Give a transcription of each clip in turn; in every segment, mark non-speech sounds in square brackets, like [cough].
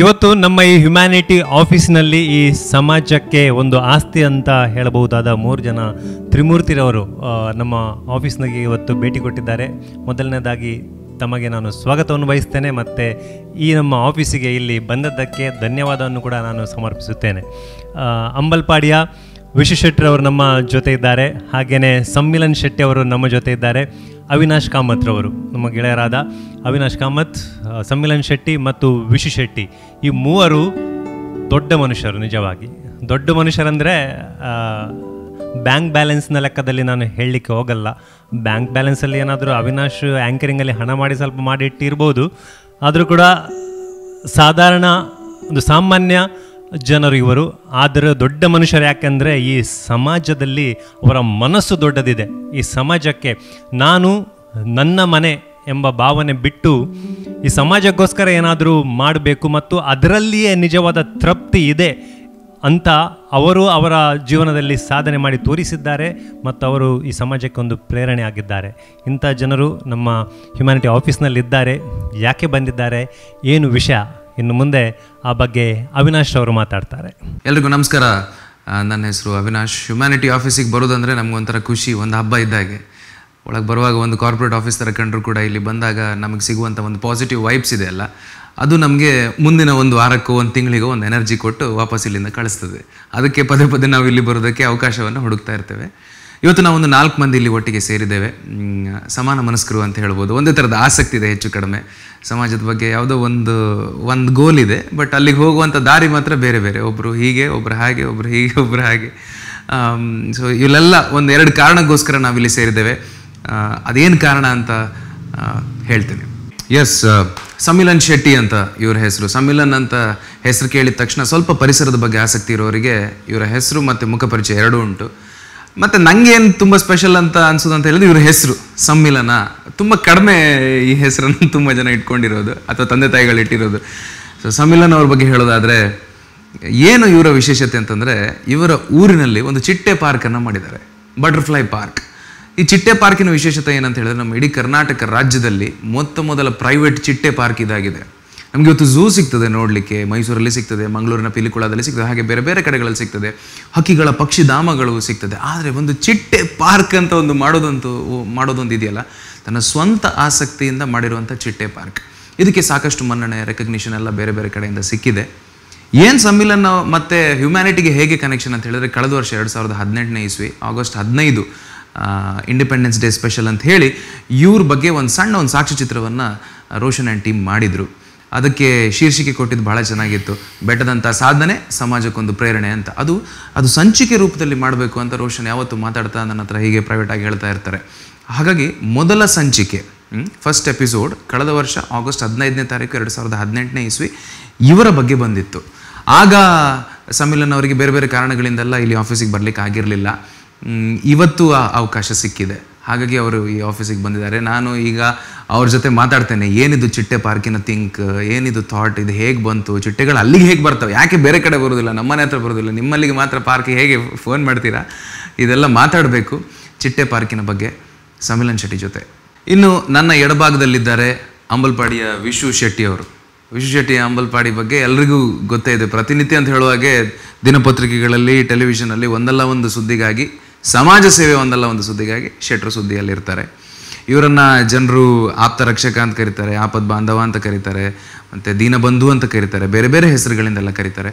ಇವತ್ತು ನಮ್ಮ ಈ ಹ್ಯುಮ್ಯಾನಿಟಿ ಆಫೀಸ್ನಲ್ಲಿ ಈ ಸಮಾಜಕ್ಕೆ ಒಂದು ಆಸ್ತಿ ಅಂತ ಹೇಳಬಹುದಾದ ಮೂರು ಜನ ತ್ರಿಮೂರ್ತಿರವರು ನಮ್ಮ ಆಫೀಸ್ನಾಗೆ ಇವತ್ತು ಭೇಟಿ ಕೊಟ್ಟಿದ್ದಾರೆ ಮೊದಲನೇದಾಗಿ ತಮಗೆ ನಾನು ಸ್ವಾಗತವನ್ನು ಬಯಸ್ತೇನೆ ಮತ್ತು ಈ ನಮ್ಮ ಆಫೀಸಿಗೆ ಇಲ್ಲಿ ಬಂದದ್ದಕ್ಕೆ ಧನ್ಯವಾದವನ್ನು ಕೂಡ ನಾನು ಸಮರ್ಪಿಸುತ್ತೇನೆ ಅಂಬಲ್ಪಾಡಿಯ ವಿಶು ಶೆಟ್ಟಿ ಅವರು ನಮ್ಮ ಜೊತೆ ಇದ್ದಾರೆ ಹಾಗೆಯೇ ಸಮ್ಮಿಲನ್ ಶೆಟ್ಟಿ ಅವರು ನಮ್ಮ ಜೊತೆ ಇದ್ದಾರೆ ಅವಿನಾಶ್ ಕಾಮತ್ ರವರು ನಮ್ಮ ಗೆಳೆಯರಾದ ಅವಿನಾಶ್ ಕಾಮತ್ ಸಮ್ಮಿಲನ್ ಶೆಟ್ಟಿ ಮತ್ತು ವಿಶು ಶೆಟ್ಟಿ ಈ ಮೂವರು ದೊಡ್ಡ ಮನುಷ್ಯರು ನಿಜವಾಗಿ ದೊಡ್ಡ ಮನುಷ್ಯರಂದರೆ ಬ್ಯಾಂಕ್ ಬ್ಯಾಲೆನ್ಸ್ನ ಲೆಕ್ಕದಲ್ಲಿ ನಾನು ಹೇಳಲಿಕ್ಕೆ ಹೋಗಲ್ಲ ಬ್ಯಾಂಕ್ ಬ್ಯಾಲೆನ್ಸಲ್ಲಿ ಏನಾದರೂ ಅವಿನಾಶ್ ಆ್ಯಂಕರಿಂಗಲ್ಲಿ ಹಣ ಮಾಡಿ ಸ್ವಲ್ಪ ಮಾಡಿಟ್ಟಿರ್ಬೋದು ಆದರೂ ಕೂಡ ಸಾಧಾರಣ ಒಂದು ಸಾಮಾನ್ಯ ಜನರು ಇವರು ಆದರೆ ದೊಡ್ಡ ಮನುಷ್ಯರು ಯಾಕೆಂದರೆ ಈ ಸಮಾಜದಲ್ಲಿ ಅವರ ಮನಸ್ಸು ದೊಡ್ಡದಿದೆ ಈ ಸಮಾಜಕ್ಕೆ ನಾನು ನನ್ನ ಮನೆ ಎಂಬ ಭಾವನೆ ಬಿಟ್ಟು ಈ ಸಮಾಜಕ್ಕೋಸ್ಕರ ಏನಾದರೂ ಮಾಡಬೇಕು ಮತ್ತು ಅದರಲ್ಲಿಯೇ ನಿಜವಾದ ತೃಪ್ತಿ ಇದೆ ಅಂತ ಅವರು ಅವರ ಜೀವನದಲ್ಲಿ ಸಾಧನೆ ಮಾಡಿ ತೋರಿಸಿದ್ದಾರೆ ಮತ್ತು ಅವರು ಈ ಸಮಾಜಕ್ಕೆ ಒಂದು ಪ್ರೇರಣೆ ಆಗಿದ್ದಾರೆ ಇಂಥ ಜನರು ನಮ್ಮ ಹ್ಯುಮ್ಯಾನಿಟಿ ಆಫೀಸ್ನಲ್ಲಿದ್ದಾರೆ ಯಾಕೆ ಬಂದಿದ್ದಾರೆ ಏನು ವಿಷಯ ಇನ್ನು ಮುಂದೆ ಆ ಬಗ್ಗೆ ಅವಿನಾಶ್ ಅವರು ಮಾತಾಡ್ತಾರೆ ಎಲ್ರಿಗೂ ನಮಸ್ಕಾರ ನನ್ನ ಹೆಸರು ಅವಿನಾಶ್ ಹ್ಯುಮ್ಯಾನಿಟಿ ಆಫೀಸಿಗೆ ಬರೋದಂದರೆ ಒಂಥರ ಖುಷಿ ಒಂದು ಹಬ್ಬ ಇದ್ದಾಗೆ ಒಳಗೆ ಬರುವಾಗ ಒಂದು ಕಾರ್ಪೊರೇಟ್ ಆಫೀಸ್ ಥರ ಕಂಡ್ರು ಕೂಡ ಇಲ್ಲಿ ಬಂದಾಗ ನಮಗೆ ಸಿಗುವಂಥ ಒಂದು ಪಾಸಿಟಿವ್ ವೈಬ್ಸ್ ಇದೆ ಅಲ್ಲ ಅದು ನಮಗೆ ಮುಂದಿನ ಒಂದು ವಾರಕ್ಕೂ ಒಂದು ತಿಂಗಳಿಗೂ ಒಂದು ಎನರ್ಜಿ ಕೊಟ್ಟು ವಾಪಸ್ ಇಲ್ಲಿಂದ ಕಳಿಸ್ತದೆ ಅದಕ್ಕೆ ಪದೇ ಪದೇ ನಾವು ಇಲ್ಲಿ ಬರೋದಕ್ಕೆ ಅವಕಾಶವನ್ನು ಹುಡುಕ್ತಾ ಇರ್ತೇವೆ ಇವತ್ತು ನಾವು ಒಂದು ನಾಲ್ಕು ಮಂದಿ ಇಲ್ಲಿ ಒಟ್ಟಿಗೆ ಸೇರಿದ್ದೇವೆ ಸಮಾನ ಮನಸ್ಕರು ಅಂತ ಹೇಳ್ಬೋದು ಒಂದೇ ಥರದ ಆಸಕ್ತಿ ಇದೆ ಹೆಚ್ಚು ಕಡಿಮೆ ಸಮಾಜದ ಬಗ್ಗೆ ಯಾವುದೋ ಒಂದು ಒಂದು ಗೋಲ್ ಇದೆ ಬಟ್ ಅಲ್ಲಿಗೆ ಹೋಗುವಂಥ ದಾರಿ ಮಾತ್ರ ಬೇರೆ ಬೇರೆ ಒಬ್ಬರು ಹೀಗೆ ಒಬ್ಬರು ಹಾಗೆ ಒಬ್ಬರು ಹೀಗೆ ಒಬ್ಬರು ಹಾಗೆ ಸೊ ಇವೆಲ್ಲ ಎರಡು ಕಾರಣಕ್ಕೋಸ್ಕರ ನಾವಿಲ್ಲಿ ಸೇರಿದ್ದೇವೆ ಅದೇನು ಕಾರಣ ಅಂತ ಹೇಳ್ತೇನೆ ಎಸ್ ಸಮ್ಮಿಲನ್ ಶೆಟ್ಟಿ ಅಂತ ಇವರ ಹೆಸರು ಸಮ್ಮಿಲನ್ ಅಂತ ಹೆಸರು ಕೇಳಿದ ತಕ್ಷಣ ಸ್ವಲ್ಪ ಪರಿಸರದ ಬಗ್ಗೆ ಆಸಕ್ತಿ ಇರೋರಿಗೆ ಇವರ ಹೆಸರು ಮತ್ತು ಮುಖಪರಿಚಯ ಎರಡೂ ಉಂಟು ಮತ್ತು ನನಗೇನು ತುಂಬ ಸ್ಪೆಷಲ್ ಅಂತ ಅನ್ಸೋದು ಅಂತ ಹೇಳಿದ್ರೆ ಇವ್ರ ಹೆಸರು ಸಮ್ಮಿಲನ ತುಂಬ ಕಡಿಮೆ ಈ ಹೆಸರನ್ನು [laughs] ತುಂಬ ಜನ ಇಟ್ಕೊಂಡಿರೋದು ಅಥವಾ ತಂದೆ ತಾಯಿಗಳು ಇಟ್ಟಿರೋದು ಸೊ ಸಮ್ಮಿಲನ ಅವ್ರ ಬಗ್ಗೆ ಹೇಳೋದಾದರೆ ಏನು ಇವರ ವಿಶೇಷತೆ ಅಂತಂದರೆ ಇವರ ಊರಿನಲ್ಲಿ ಒಂದು ಚಿಟ್ಟೆ ಪಾರ್ಕನ್ನು ಮಾಡಿದ್ದಾರೆ ಬಟರ್ಫ್ಲೈ ಪಾರ್ಕ್ ಈ ಚಿಟ್ಟೆ ಪಾರ್ಕಿನ ವಿಶೇಷತೆ ಏನಂತ ಹೇಳಿದ್ರೆ ನಮ್ಮ ಇಡೀ ಕರ್ನಾಟಕ ರಾಜ್ಯದಲ್ಲಿ ಮೊತ್ತ ಮೊದಲ ಪ್ರೈವೇಟ್ ಚಿಟ್ಟೆ ಪಾರ್ಕ್ ಇದಾಗಿದೆ ನಮಗೆ ಇವತ್ತು ಝೂ ಸಿಗ್ತದೆ ನೋಡಲಿಕ್ಕೆ ಮೈಸೂರಲ್ಲಿ ಸಿಗ್ತದೆ ಮಂಗಳೂರಿನ ಪಿಲಿಕುಳದಲ್ಲಿ ಸಿಗ್ತದೆ ಹಾಗೆ ಬೇರೆ ಬೇರೆ ಕಡೆಗಳಲ್ಲಿ ಸಿಗ್ತದೆ ಹಕ್ಕಿಗಳ ಪಕ್ಷಿಧಾಮಗಳು ಸಿಗ್ತದೆ ಆದರೆ ಒಂದು ಚಿಟ್ಟೆ ಪಾರ್ಕ್ ಅಂತ ಒಂದು ಮಾಡೋದಂತೂ ಮಾಡೋದೊಂದು ಇದೆಯಲ್ಲ ತನ್ನ ಸ್ವಂತ ಆಸಕ್ತಿಯಿಂದ ಮಾಡಿರುವಂಥ ಚಿಟ್ಟೆ ಪಾರ್ಕ್ ಇದಕ್ಕೆ ಸಾಕಷ್ಟು ಮನ್ನಣೆ ರೆಕಗ್ನಿಷನ್ ಎಲ್ಲ ಬೇರೆ ಬೇರೆ ಕಡೆಯಿಂದ ಸಿಕ್ಕಿದೆ ಏನು ಸಮ್ಮಿಲನ ಮತ್ತು ಹ್ಯುಮ್ಯಾನಿಟಿಗೆ ಹೇಗೆ ಕನೆಕ್ಷನ್ ಅಂತ ಹೇಳಿದ್ರೆ ಕಳೆದ ವರ್ಷ ಎರಡು ಸಾವಿರದ ಹದಿನೆಂಟನೇ ಇಸ್ವಿ ಆಗಸ್ಟ್ ಹದಿನೈದು ಇಂಡಿಪೆಂಡೆನ್ಸ್ ಡೇ ಸ್ಪೆಷಲ್ ಅಂತ ಹೇಳಿ ಇವ್ರ ಬಗ್ಗೆ ಒಂದು ಸಣ್ಣ ಒಂದು ಸಾಕ್ಷ್ಯಚಿತ್ರವನ್ನು ರೋಷನ್ ಆ್ಯಂಡ್ ಟೀಮ್ ಮಾಡಿದರು ಅದಕ್ಕೆ ಶೀರ್ಷಿಕೆ ಕೊಟ್ಟಿದ್ದು ಭಾಳ ಚೆನ್ನಾಗಿತ್ತು ಬೆಟ್ಟದಂಥ ಸಾಧನೆ ಸಮಾಜಕ್ಕೊಂದು ಪ್ರೇರಣೆ ಅಂತ ಅದು ಅದು ಸಂಚಿಕೆ ರೂಪದಲ್ಲಿ ಮಾಡಬೇಕು ಅಂತ ರೋಷನ್ ಯಾವತ್ತು ಮಾತಾಡ್ತಾ ನನ್ನ ಹತ್ರ ಹೀಗೆ ಪ್ರೈವೇಟಾಗಿ ಹೇಳ್ತಾ ಇರ್ತಾರೆ ಹಾಗಾಗಿ ಮೊದಲ ಸಂಚಿಕೆ ಫಸ್ಟ್ ಎಪಿಸೋಡ್ ಕಳೆದ ವರ್ಷ ಆಗಸ್ಟ್ ಹದಿನೈದನೇ ತಾರೀಕು ಎರಡು ಸಾವಿರದ ಹದಿನೆಂಟನೇ ಇಸ್ವಿ ಇವರ ಬಗ್ಗೆ ಬಂದಿತ್ತು ಆಗ ಸಮ್ಮಿಲನ್ ಅವರಿಗೆ ಬೇರೆ ಬೇರೆ ಕಾರಣಗಳಿಂದೆಲ್ಲ ಇಲ್ಲಿ ಆಫೀಸಿಗೆ ಬರಲಿಕ್ಕೆ ಆಗಿರಲಿಲ್ಲ ಇವತ್ತು ಆ ಅವಕಾಶ ಸಿಕ್ಕಿದೆ ಹಾಗಾಗಿ ಅವರು ಈ ಆಫೀಸಿಗೆ ಬಂದಿದ್ದಾರೆ ನಾನು ಈಗ ಅವ್ರ ಜೊತೆ ಮಾತಾಡ್ತೇನೆ ಏನಿದು ಚಿಟ್ಟೆ ಪಾರ್ಕಿನ ಥಿಂಕ್ ಏನಿದು ಥಾಟ್ ಇದು ಹೇಗೆ ಬಂತು ಚಿಟ್ಟೆಗಳು ಅಲ್ಲಿಗೆ ಹೇಗೆ ಬರ್ತವೆ ಯಾಕೆ ಬೇರೆ ಕಡೆ ಬರೋದಿಲ್ಲ ನಮ್ಮನೆ ಹತ್ರ ಬರೋದಿಲ್ಲ ನಿಮ್ಮಲ್ಲಿಗೆ ಮಾತ್ರ ಪಾರ್ಕ್ ಹೇಗೆ ಫೋನ್ ಮಾಡ್ತೀರಾ ಇದೆಲ್ಲ ಮಾತಾಡಬೇಕು ಚಿಟ್ಟೆ ಪಾರ್ಕಿನ ಬಗ್ಗೆ ಸಮಿಲನ್ ಶೆಟ್ಟಿ ಜೊತೆ ಇನ್ನು ನನ್ನ ಎಡಭಾಗದಲ್ಲಿದ್ದಾರೆ ಅಂಬಲ್ಪಾಡಿಯ ವಿಶು ಶೆಟ್ಟಿ ಅವರು ವಿಶು ಶೆಟ್ಟಿಯ ಅಂಬಲ್ಪಾಡಿ ಬಗ್ಗೆ ಎಲ್ರಿಗೂ ಗೊತ್ತೇ ಇದೆ ಪ್ರತಿನಿತ್ಯ ಅಂತ ಹೇಳುವಾಗೆ ದಿನಪತ್ರಿಕೆಗಳಲ್ಲಿ ಟೆಲಿವಿಷನಲ್ಲಿ ಒಂದಲ್ಲ ಒಂದು ಸುದ್ದಿಗಾಗಿ ಸಮಾಜ ಸೇವೆ ಒಂದಲ್ಲ ಒಂದು ಸುದ್ದಿಗಾಗಿ ಶೆಟ್ರು ಸುದ್ದಿಯಲ್ಲಿರ್ತಾರೆ ಇವರನ್ನ ಜನರು ಆಪ್ತ ರಕ್ಷಕ ಅಂತ ಕರೀತಾರೆ ಆಪದ ಬಾಂಧವ ಅಂತ ಕರೀತಾರೆ ಮತ್ತು ದೀನಬಂಧು ಅಂತ ಕರೀತಾರೆ ಬೇರೆ ಬೇರೆ ಹೆಸರುಗಳಿಂದೆಲ್ಲ ಕರೀತಾರೆ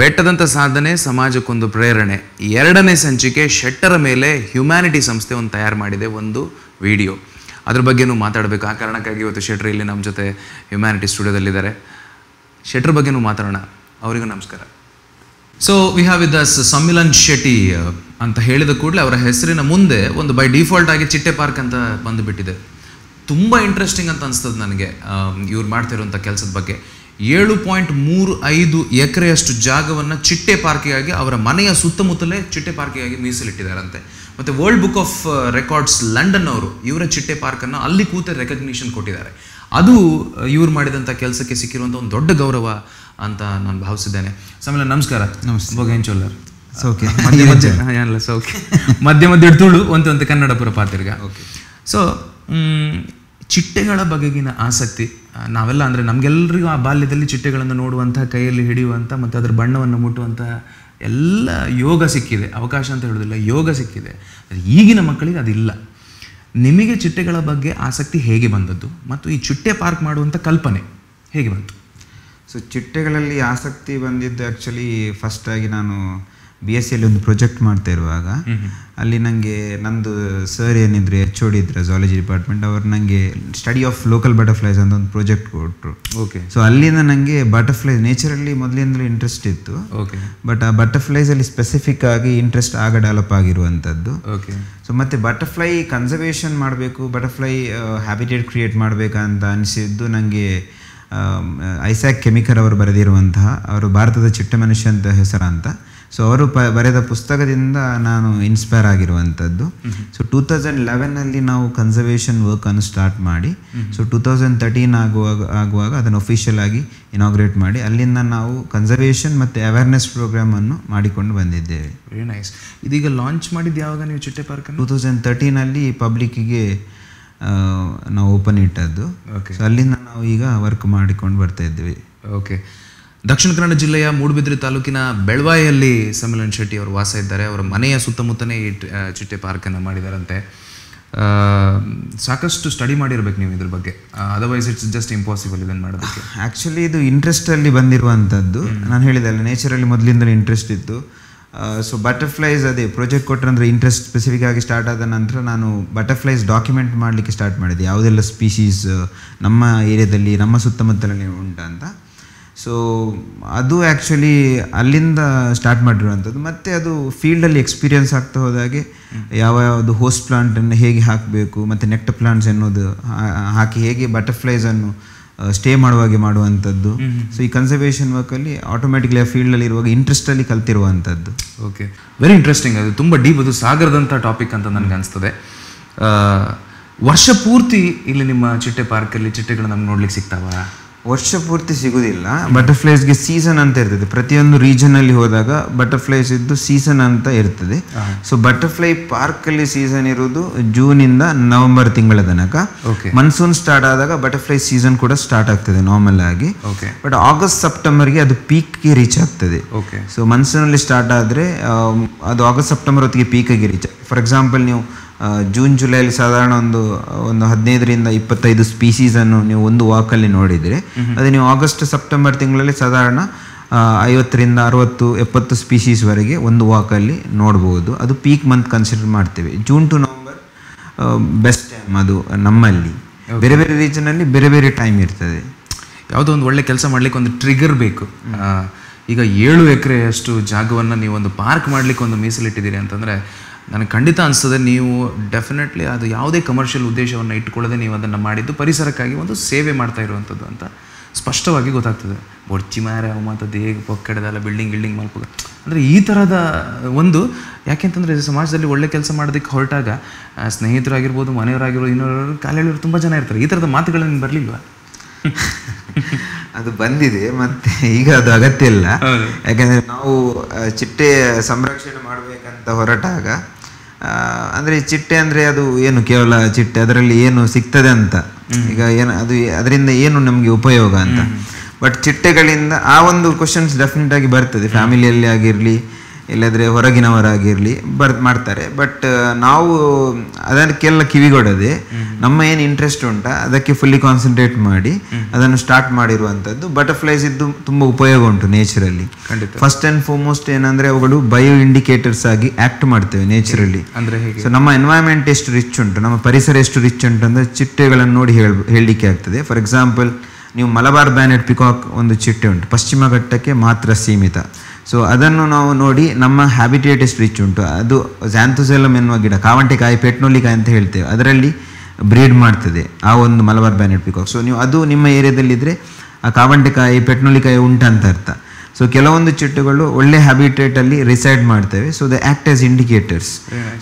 ಬೆಟ್ಟದಂಥ ಸಾಧನೆ ಸಮಾಜಕ್ಕೊಂದು ಪ್ರೇರಣೆ ಎರಡನೇ ಸಂಚಿಕೆ ಶೆಟ್ಟರ ಮೇಲೆ ಹ್ಯುಮ್ಯಾನಿಟಿ ಸಂಸ್ಥೆ ಒಂದು ತಯಾರು ಮಾಡಿದೆ ಒಂದು ವಿಡಿಯೋ ಅದ್ರ ಬಗ್ಗೆನೂ ಮಾತಾಡಬೇಕು ಆ ಕಾರಣಕ್ಕಾಗಿ ಇವತ್ತು ಶೆಟ್ರು ಇಲ್ಲಿ ನಮ್ಮ ಜೊತೆ ಹ್ಯುಮ್ಯಾನಿಟಿ ಸ್ಟುಡಿಯೋದಲ್ಲಿದ್ದಾರೆ ಶೆಟ್ರ ಬಗ್ಗೆನೂ ಮಾತಾಡೋಣ ಅವರಿಗೂ ನಮಸ್ಕಾರ so we have with us Sammilan Shetty ಅಂತ ಹೇಳಿದ ಕೂಡಲೇ ಅವರ ಹೆಸರಿನ ಮುಂದೆ ಒಂದು ಬೈ ಡಿಫಾಲ್ಟ್ ಆಗಿ ಚಿಟ್ಟೆ ಪಾರ್ಕ್ ಅಂತ ಬಂದುಬಿಟ್ಟಿದೆ ತುಂಬ ಇಂಟ್ರೆಸ್ಟಿಂಗ್ ಅಂತ ಅನಿಸ್ತದೆ ನನಗೆ ಇವ್ರು ಮಾಡ್ತಿರುವಂಥ ಕೆಲಸದ ಬಗ್ಗೆ ಏಳು ಪಾಯಿಂಟ್ ಮೂರು ಐದು ಎಕರೆಯಷ್ಟು ಜಾಗವನ್ನು ಚಿಟ್ಟೆ ಪಾರ್ಕಿಗಾಗಿ ಅವರ ಮನೆಯ ಸುತ್ತಮುತ್ತಲೇ ಚಿಟ್ಟೆ ಪಾರ್ಕಿಗಾಗಿ ಮೀಸಲಿಟ್ಟಿದ್ದಾರಂತೆ ಮತ್ತು world book of records London ಅವರು ಇವರ ಚಿಟ್ಟೆ ಪಾರ್ಕನ್ನು ಅಲ್ಲಿ ಕೂತೆ ರೆಕಗ್ನಿಷನ್ ಕೊಟ್ಟಿದ್ದಾರೆ ಅದು ಇವ್ರು ಮಾಡಿದಂಥ ಕೆಲಸಕ್ಕೆ ಸಿಕ್ಕಿರುವಂಥ ಒಂದು ದೊಡ್ಡ ಗೌರವ ಅಂತ ನಾನು ಭಾವಿಸಿದ್ದೇನೆ ಆಮೇಲೆ ನಮಸ್ಕಾರ ನಮಸ್ತೆ ಸೌಖ್ಯ ಮಧ್ಯ ಮಧ್ಯ ಏನಲ್ಲ [laughs] ಸೌಖ್ಯ ಮಧ್ಯ ಮಧ್ಯ ತುಳು ಒಂದು ಒಂದು ಕನ್ನಡಪುರ ಪಾತ್ರಿಗ ಓಕೆ ಸೊ ಚಿಟ್ಟೆಗಳ ಬಗೆಗಿನ ಆಸಕ್ತಿ ನಾವೆಲ್ಲ ಅಂದರೆ ನಮಗೆಲ್ಲರಿಗೂ ಆ ಬಾಲ್ಯದಲ್ಲಿ ಚಿಟ್ಟೆಗಳನ್ನು ನೋಡುವಂಥ ಕೈಯಲ್ಲಿ ಹಿಡಿಯುವಂಥ ಮತ್ತು ಅದರ ಬಣ್ಣವನ್ನು ಮುಟ್ಟುವಂಥ ಎಲ್ಲ ಯೋಗ ಸಿಕ್ಕಿದೆ ಅವಕಾಶ ಅಂತ ಹೇಳೋದಿಲ್ಲ ಯೋಗ ಸಿಕ್ಕಿದೆ ಈಗಿನ ಮಕ್ಕಳಿಗೆ ಅದಿಲ್ಲ ನಿಮಗೆ ಚಿಟ್ಟೆಗಳ ಬಗ್ಗೆ ಆಸಕ್ತಿ ಹೇಗೆ ಬಂದದ್ದು ಮತ್ತು ಈ ಚಿಟ್ಟೆ ಪಾರ್ಕ್ ಮಾಡುವಂಥ ಕಲ್ಪನೆ ಹೇಗೆ ಬಂತು ಸೊ ಚಿಟ್ಟೆಗಳಲ್ಲಿ ಆಸಕ್ತಿ ಬಂದಿದ್ದು ಆ್ಯಕ್ಚುಲಿ ಫಸ್ಟಾಗಿ ನಾನು ಬಿ ಎಸ್ ಸಿಯಲ್ಲಿ ಒಂದು ಪ್ರಾಜೆಕ್ಟ್ ಮಾಡ್ತಾ ಇರುವಾಗ ಅಲ್ಲಿ ನನಗೆ ನಂದು ಸರ್ ಏನಿದ್ರು ಎಚ್ ಇದ್ರೆ ಜಾಲಜಿ ಡಿಪಾರ್ಟ್ಮೆಂಟ್ ಅವರು ನನಗೆ ಸ್ಟಡಿ ಆಫ್ ಲೋಕಲ್ ಬಟರ್ಫ್ಲೈಸ್ ಅಂತ ಒಂದು ಪ್ರಾಜೆಕ್ಟ್ ಕೊಟ್ಟರು ಓಕೆ ಸೊ ಅಲ್ಲಿಂದ ನನಗೆ ಬಟರ್ಫ್ಲೈ ನೇಚರಲ್ಲಿ ಮೊದಲಿಂದಲೂ ಇಂಟ್ರೆಸ್ಟ್ ಇತ್ತು ಓಕೆ ಬಟ್ ಆ ಬಟರ್ಫ್ಲೈಸಲ್ಲಿ ಸ್ಪೆಸಿಫಿಕ್ ಆಗಿ ಇಂಟ್ರೆಸ್ಟ್ ಆಗ ಡೆವಲಪ್ ಆಗಿರುವಂಥದ್ದು ಓಕೆ ಸೊ ಮತ್ತು ಬಟರ್ಫ್ಲೈ ಕನ್ಸರ್ವೇಷನ್ ಮಾಡಬೇಕು ಬಟರ್ಫ್ಲೈ ಹ್ಯಾಬಿಟೇಟ್ ಕ್ರಿಯೇಟ್ ಮಾಡಬೇಕಂತ ಅನಿಸಿದ್ದು ನನಗೆ ಐಸಾಕ್ ಕೆಮಿಕರ್ ಅವರು ಬರೆದಿರುವಂತಹ ಅವರು ಭಾರತದ ಚಿಟ್ಟ ಮನುಷ್ಯ ಅಂತ ಹೆಸರ ಅಂತ ಸೊ ಅವರು ಪ ಬರೆದ ಪುಸ್ತಕದಿಂದ ನಾನು ಇನ್ಸ್ಪೈರ್ ಆಗಿರುವಂಥದ್ದು ಸೊ ಟೂ ತೌಸಂಡ್ ಲೆವೆನಲ್ಲಿ ನಾವು ಕನ್ಸರ್ವೇಷನ್ ವರ್ಕನ್ನು ಸ್ಟಾರ್ಟ್ ಮಾಡಿ ಸೊ ಟೂ ತೌಸಂಡ್ ತರ್ಟೀನ್ ಆಗುವಾಗ ಆಗುವಾಗ ಅದನ್ನು ಒಫಿಷಿಯಲ್ ಆಗಿ ಇನಾಗ್ರೇಟ್ ಮಾಡಿ ಅಲ್ಲಿಂದ ನಾವು ಕನ್ಸರ್ವೇಷನ್ ಮತ್ತು ಅವೇರ್ನೆಸ್ ಪ್ರೋಗ್ರಾಮನ್ನು ಮಾಡಿಕೊಂಡು ಬಂದಿದ್ದೇವೆ ವೆರಿ ನೈಸ್ ಇದೀಗ ಲಾಂಚ್ ಮಾಡಿದ್ದು ಯಾವಾಗ ನೀವು ಚಿಟ್ಟೆ ಪಾರ್ಕ್ ಟೂ ತೌಸಂಡ್ ತರ್ಟೀನಲ್ಲಿ ಪಬ್ಲಿಕ್ಕಿಗೆ ನಾವು ಓಪನ್ ಇಟ್ಟದ್ದು ಸೊ ಅಲ್ಲಿಂದ ನಾವು ಈಗ ವರ್ಕ್ ಮಾಡಿಕೊಂಡು ಬರ್ತಾ ಇದ್ದೀವಿ ಓಕೆ ದಕ್ಷಿಣ ಕನ್ನಡ ಜಿಲ್ಲೆಯ ಮೂಡುಬಿದ್ರಿ ತಾಲೂಕಿನ ಬೆಳವಾಯಲ್ಲಿ ಸಮ್ಮಿಲನ್ ಶೆಟ್ಟಿ ಅವರು ವಾಸ ಇದ್ದಾರೆ ಅವರ ಮನೆಯ ಸುತ್ತಮುತ್ತನೇ ಈ ಚಿಟ್ಟೆ ಪಾರ್ಕನ್ನು ಮಾಡಿದಾರಂತೆ ಸಾಕಷ್ಟು ಸ್ಟಡಿ ಮಾಡಿರ್ಬೇಕು ನೀವು ಇದ್ರ ಬಗ್ಗೆ ಅದರ್ವೈಸ್ ಇಟ್ಸ್ ಜಸ್ಟ್ ಇಂಪಾಸಿಬಲ್ ಇದನ್ನು ಮಾಡೋದಕ್ಕೆ ಆ್ಯಕ್ಚುಲಿ ಇದು ಇಂಟ್ರೆಸ್ಟಲ್ಲಿ ಬಂದಿರುವಂಥದ್ದು ನಾನು ಹೇಳಿದೆ ಹೇಳಿದಲ್ಲ ನೇಚರಲ್ಲಿ ಮೊದಲಿಂದಲೇ ಇಂಟ್ರೆಸ್ಟ್ ಇತ್ತು ಸೊ ಬಟರ್ಫ್ಲೈಸ್ ಅದೇ ಪ್ರಾಜೆಕ್ಟ್ ಕೊಟ್ಟರೆ ಇಂಟ್ರೆಸ್ಟ್ ಸ್ಪೆಸಿಫಿಕ್ ಆಗಿ ಸ್ಟಾರ್ಟ್ ಆದ ನಂತರ ನಾನು ಬಟರ್ಫ್ಲೈಸ್ ಡಾಕ್ಯುಮೆಂಟ್ ಮಾಡಲಿಕ್ಕೆ ಸ್ಟಾರ್ಟ್ ಮಾಡಿದೆ ಯಾವುದೆಲ್ಲ ಸ್ಪೀಸೀಸ್ ನಮ್ಮ ಏರಿಯಾದಲ್ಲಿ ನಮ್ಮ ಸುತ್ತಮುತ್ತಲೇ ಉಂಟು ಅಂತ ಸೊ ಅದು ಆ್ಯಕ್ಚುಲಿ ಅಲ್ಲಿಂದ ಸ್ಟಾರ್ಟ್ ಮಾಡಿರುವಂಥದ್ದು ಮತ್ತು ಅದು ಫೀಲ್ಡಲ್ಲಿ ಎಕ್ಸ್ಪೀರಿಯನ್ಸ್ ಆಗ್ತಾ ಹೋದಾಗೆ ಯಾವ ಯಾವುದು ಹೋಸ್ಟ್ ಪ್ಲಾಂಟನ್ನು ಹೇಗೆ ಹಾಕಬೇಕು ಮತ್ತು ನೆಕ್ಟ್ ಪ್ಲಾಂಟ್ಸ್ ಎನ್ನುವುದು ಹಾಕಿ ಹೇಗೆ ಬಟರ್ಫ್ಲೈಸನ್ನು ಸ್ಟೇ ಮಾಡುವಾಗೆ ಮಾಡುವಂಥದ್ದು ಸೊ ಈ ಕನ್ಸರ್ವೇಷನ್ ವರ್ಕಲ್ಲಿ ಆಟೋಮ್ಯಾಟಿಕ್ಲಿ ಆ ಫೀಲ್ಡಲ್ಲಿ ಇರುವಾಗ ಇಂಟ್ರೆಸ್ಟಲ್ಲಿ ಕಲ್ತಿರುವಂಥದ್ದು ಓಕೆ ವೆರಿ ಇಂಟ್ರೆಸ್ಟಿಂಗ್ ಅದು ತುಂಬ ಡೀಪ್ ಅದು ಸಾಗರದಂಥ ಟಾಪಿಕ್ ಅಂತ ನನಗೆ ಅನಿಸ್ತದೆ ವರ್ಷ ಪೂರ್ತಿ ಇಲ್ಲಿ ನಿಮ್ಮ ಚಿಟ್ಟೆ ಪಾರ್ಕಲ್ಲಿ ಚಿಟ್ಟೆಗಳು ನಮ್ಗೆ ನೋಡ್ಲಿಕ್ಕೆ ಸಿಗ್ತಾವಾ ವರ್ಷ ಪೂರ್ತಿ ಸಿಗೋದಿಲ್ಲ ಬಟರ್ಫ್ಲೈಸ್ಗೆ ಸೀಸನ್ ಅಂತ ಇರ್ತದೆ ಪ್ರತಿಯೊಂದು ಅಲ್ಲಿ ಹೋದಾಗ ಬಟರ್ಫ್ಲೈಸ್ ಇದ್ದು ಸೀಸನ್ ಅಂತ ಇರ್ತದೆ ಸೊ ಬಟರ್ಫ್ಲೈ ಪಾರ್ಕಲ್ಲಿ ಸೀಸನ್ ಇರೋದು ಜೂನಿಂದ ನವೆಂಬರ್ ತಿಂಗಳ ತನಕ ಮನ್ಸೂನ್ ಸ್ಟಾರ್ಟ್ ಆದಾಗ ಬಟರ್ಫ್ಲೈ ಸೀಸನ್ ಕೂಡ ಸ್ಟಾರ್ಟ್ ಆಗ್ತದೆ ನಾರ್ಮಲ್ ಆಗಿ ಬಟ್ ಆಗಸ್ಟ್ ಸೆಪ್ಟೆಂಬರ್ಗೆ ಅದು ಪೀಕ್ಗೆ ರೀಚ್ ಆಗ್ತದೆ ಸೊ ಮನ್ಸೂನಲ್ಲಿ ಸ್ಟಾರ್ಟ್ ಆದರೆ ಅದು ಆಗಸ್ಟ್ ಸೆಪ್ಟೆಂಬರ್ ಹೊತ್ತಿಗೆ ಪೀಕಾಗಿ ರೀಚ್ ಫಾರ್ ಎಕ್ಸಾಂಪಲ್ ನೀವು ಜೂನ್ ಜುಲೈಲಿ ಸಾಧಾರಣ ಒಂದು ಒಂದು ಹದಿನೈದರಿಂದ ಇಪ್ಪತ್ತೈದು ಸ್ಪೀಸೀಸನ್ನು ನೀವು ಒಂದು ವಾಕಲ್ಲಿ ನೋಡಿದರೆ ಅದೇ ನೀವು ಆಗಸ್ಟ್ ಸೆಪ್ಟೆಂಬರ್ ತಿಂಗಳಲ್ಲಿ ಸಾಧಾರಣ ಐವತ್ತರಿಂದ ಅರವತ್ತು ಎಪ್ಪತ್ತು ಸ್ಪೀಸೀಸ್ವರೆಗೆ ಒಂದು ವಾಕಲ್ಲಿ ನೋಡ್ಬೋದು ಅದು ಪೀಕ್ ಮಂತ್ ಕನ್ಸಿಡರ್ ಮಾಡ್ತೇವೆ June to November best time ಅದು ನಮ್ಮಲ್ಲಿ ಬೇರೆ ಬೇರೆ ರೀಜನಲ್ಲಿ ಬೇರೆ ಬೇರೆ ಟೈಮ್ ಇರ್ತದೆ ಯಾವುದೋ ಒಂದು ಒಳ್ಳೆ ಕೆಲಸ ಮಾಡಲಿಕ್ಕೆ ಒಂದು ಟ್ರಿಗರ್ ಬೇಕು ಈಗ ಏಳು ಎಕರೆಯಷ್ಟು ಜಾಗವನ್ನು ನೀವು ಒಂದು ಪಾರ್ಕ್ ಮಾಡಲಿಕ್ಕೆ ಒಂದು ಮೀಸಲಿಟ್ಟಿದ್ದೀರಿ ಅಂತಂದರೆ ನನಗೆ ಖಂಡಿತ ಅನಿಸ್ತದೆ ನೀವು ಡೆಫಿನೆಟ್ಲಿ ಅದು ಯಾವುದೇ ಕಮರ್ಷಿಯಲ್ ಉದ್ದೇಶವನ್ನು ಇಟ್ಕೊಳ್ಳದೆ ನೀವು ಅದನ್ನು ಮಾಡಿದ್ದು ಪರಿಸರಕ್ಕಾಗಿ ಒಂದು ಸೇವೆ ಮಾಡ್ತಾ ಇರುವಂಥದ್ದು ಅಂತ ಸ್ಪಷ್ಟವಾಗಿ ಗೊತ್ತಾಗ್ತದೆ ಬೊಡ್ಚಿ ಮಾರೆ ಅವು ಮಾತದ್ದು ಹೇಗೆ ಪೊಕ್ಕಡದಲ್ಲ ಬಿಲ್ಡಿಂಗ್ ಗಿಲ್ಡಿಂಗ್ ಮಾಡ್ಬೋದು ಅಂದರೆ ಈ ಥರದ ಒಂದು ಯಾಕೆಂತಂದರೆ ಸಮಾಜದಲ್ಲಿ ಒಳ್ಳೆ ಕೆಲಸ ಮಾಡೋದಕ್ಕೆ ಹೊರಟಾಗ ಸ್ನೇಹಿತರಾಗಿರ್ಬೋದು ಮನೆಯವರಾಗಿರ್ಬೋದು ಇನ್ನೊರು ಕಾಲೇಳಿರು ತುಂಬ ಜನ ಇರ್ತಾರೆ ಈ ಥರದ ಮಾತುಗಳು ನಿಮ್ಗೆ ಬರಲಿಲ್ವಾ [laughs] ಅದು ಬಂದಿದೆ ಮತ್ತೆ ಈಗ ಅದು ಅಗತ್ಯ ಇಲ್ಲ ಯಾಕಂದ್ರೆ ನಾವು ಚಿಟ್ಟೆ ಸಂರಕ್ಷಣೆ ಮಾಡಬೇಕಂತ ಹೊರಟಾಗ ಅಂದ್ರೆ ಚಿಟ್ಟೆ ಅಂದ್ರೆ ಅದು ಏನು ಕೇವಲ ಚಿಟ್ಟೆ ಅದರಲ್ಲಿ ಏನು ಸಿಗ್ತದೆ ಅಂತ ಈಗ ಏನು ಅದು ಅದರಿಂದ ಏನು ನಮಗೆ ಉಪಯೋಗ ಅಂತ ಬಟ್ ಚಿಟ್ಟೆಗಳಿಂದ ಆ ಒಂದು ಕ್ವಶನ್ಸ್ ಡೆಫಿನೆಟ್ ಆಗಿ ಬರ್ತದೆ ಫ್ಯಾಮಿಲಿಯಲ್ಲಿ ಆಗಿರಲಿ ಇಲ್ಲದ್ರೆ ಹೊರಗಿನವರಾಗಿರ್ಲಿ ಬರ್ ಮಾಡ್ತಾರೆ ಬಟ್ ನಾವು ಅದಕ್ಕೆಲ್ಲ ಕಿವಿಗೊಡದೆ ನಮ್ಮ ಏನು ಇಂಟ್ರೆಸ್ಟ್ ಉಂಟಾ ಅದಕ್ಕೆ ಫುಲ್ಲಿ ಕಾನ್ಸಂಟ್ರೇಟ್ ಮಾಡಿ ಅದನ್ನು ಸ್ಟಾರ್ಟ್ ಮಾಡಿರುವಂಥದ್ದು ಬಟರ್ಫ್ಲೈಸ್ ಇದ್ದು ತುಂಬ ಉಪಯೋಗ ಉಂಟು ನೇಚರಲ್ಲಿ ಫಸ್ಟ್ ಆ್ಯಂಡ್ ಫಾರ್ಮೋಸ್ಟ್ ಏನಂದರೆ ಅವುಗಳು ಬಯೋ ಇಂಡಿಕೇಟರ್ಸ್ ಆಗಿ ಆಕ್ಟ್ ಮಾಡ್ತೇವೆ ನೇಚರಲ್ಲಿ ಅಂದರೆ ಸೊ ನಮ್ಮ ಎನ್ವೈರ್ಮೆಂಟ್ ಎಷ್ಟು ರಿಚ್ ಉಂಟು ನಮ್ಮ ಪರಿಸರ ಎಷ್ಟು ರಿಚ್ ಉಂಟು ಅಂದರೆ ಚಿಟ್ಟೆಗಳನ್ನು ನೋಡಿ ಹೇಳ ಹೇಳಲಿಕ್ಕೆ ಆಗ್ತದೆ ಫಾರ್ ಎಕ್ಸಾಂಪಲ್ ನೀವು ಮಲಬಾರ್ ಬ್ಯಾನೆಟ್ ಪಿಕಾಕ್ ಒಂದು ಚಿಟ್ಟೆ ಉಂಟು ಪಶ್ಚಿಮ ಘಟ್ಟಕ್ಕೆ ಮಾತ್ರ ಸೀಮಿತ ಸೊ ಅದನ್ನು ನಾವು ನೋಡಿ ನಮ್ಮ ಹ್ಯಾಬಿಟೇಟ್ ರಿಚ್ ಉಂಟು ಅದು ಸ್ಯಾಂಥೋಸೆಲಮ್ ಎನ್ನುವ ಗಿಡ ಕಾವಂಟೆಕಾಯಿ ಪೆಟ್ನೋಲಿಕಾಯಿ ಅಂತ ಹೇಳ್ತೇವೆ ಅದರಲ್ಲಿ ಬ್ರೀಡ್ ಮಾಡ್ತದೆ ಆ ಒಂದು ಮಲಬಾರ್ ಬ್ಯಾನೆಟ್ ಪಿಕಾಕ್ ಸೊ ನೀವು ಅದು ನಿಮ್ಮ ಏರಿಯಾದಲ್ಲಿದ್ದರೆ ಆ ಕಾವಂಟೆಕಾಯಿ ಪೆಟ್ನೋಲಿಕಾಯಿ ಉಂಟಂತ ಅರ್ಥ ಸೊ ಕೆಲವೊಂದು ಚಿಟ್ಟುಗಳು ಒಳ್ಳೆ ಹ್ಯಾಬಿಟೇಟಲ್ಲಿ ರಿಸೈಡ್ ಮಾಡ್ತವೆ so the act as indicators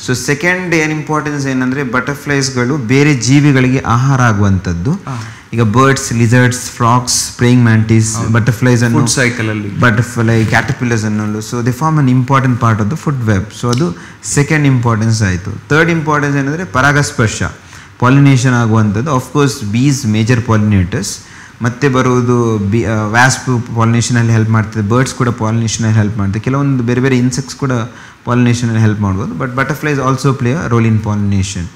so second ಏನು ಇಂಪಾರ್ಟೆನ್ಸ್ ಏನಂದರೆ ಬಟರ್ಫ್ಲೈಸ್ಗಳು ಬೇರೆ ಜೀವಿಗಳಿಗೆ ಆಹಾರ ಆಗುವಂಥದ್ದು ಈಗ birds lizards frogs praying mantis butterflies ಅನ್ನು ಸೈಕಲಲ್ಲಿ ಬಟರ್ಫ್ಲೈ ಕ್ಯಾಟರ್ಪಿಲ್ಲರ್ಸ್ ಅನ್ನೋದು so they form an important part of the food web so ಅದು ಸೆಕೆಂಡ್ ಇಂಪಾರ್ಟೆನ್ಸ್ ಆಯಿತು ಥರ್ಡ್ ಇಂಪಾರ್ಟೆನ್ಸ್ ಏನಂದರೆ ಪರಾಗಸ್ಪರ್ಶ ಪಾಲಿನೇಷನ್ ಆಗುವಂಥದ್ದು ಆಫ್ಕೋರ್ಸ್ ಬೀಸ್ ಮೇಜರ್ ಪಾಲಿನೇಟರ್ಸ್ ಮತ್ತೆ ಬರುವುದು ಬಿ ವ್ಯಾಸ್ಪು ಪಾಲಿನೇಷನಲ್ಲಿ ಹೆಲ್ಪ್ ಮಾಡ್ತದೆ ಬರ್ಡ್ಸ್ ಕೂಡ ಪಾಲಿನೇಷನಲ್ಲಿ ಹೆಲ್ಪ್ ಮಾಡ್ತದೆ ಕೆಲವೊಂದು ಬೇರೆ ಬೇರೆ ಇನ್ಸೆಕ್ಟ್ಸ್ ಕೂಡ ಪಾಲಿನೇಷನಲ್ಲಿ ಹೆಲ್ಪ್ ಮಾಡ್ಬೋದು but butterflies also play a role in pollination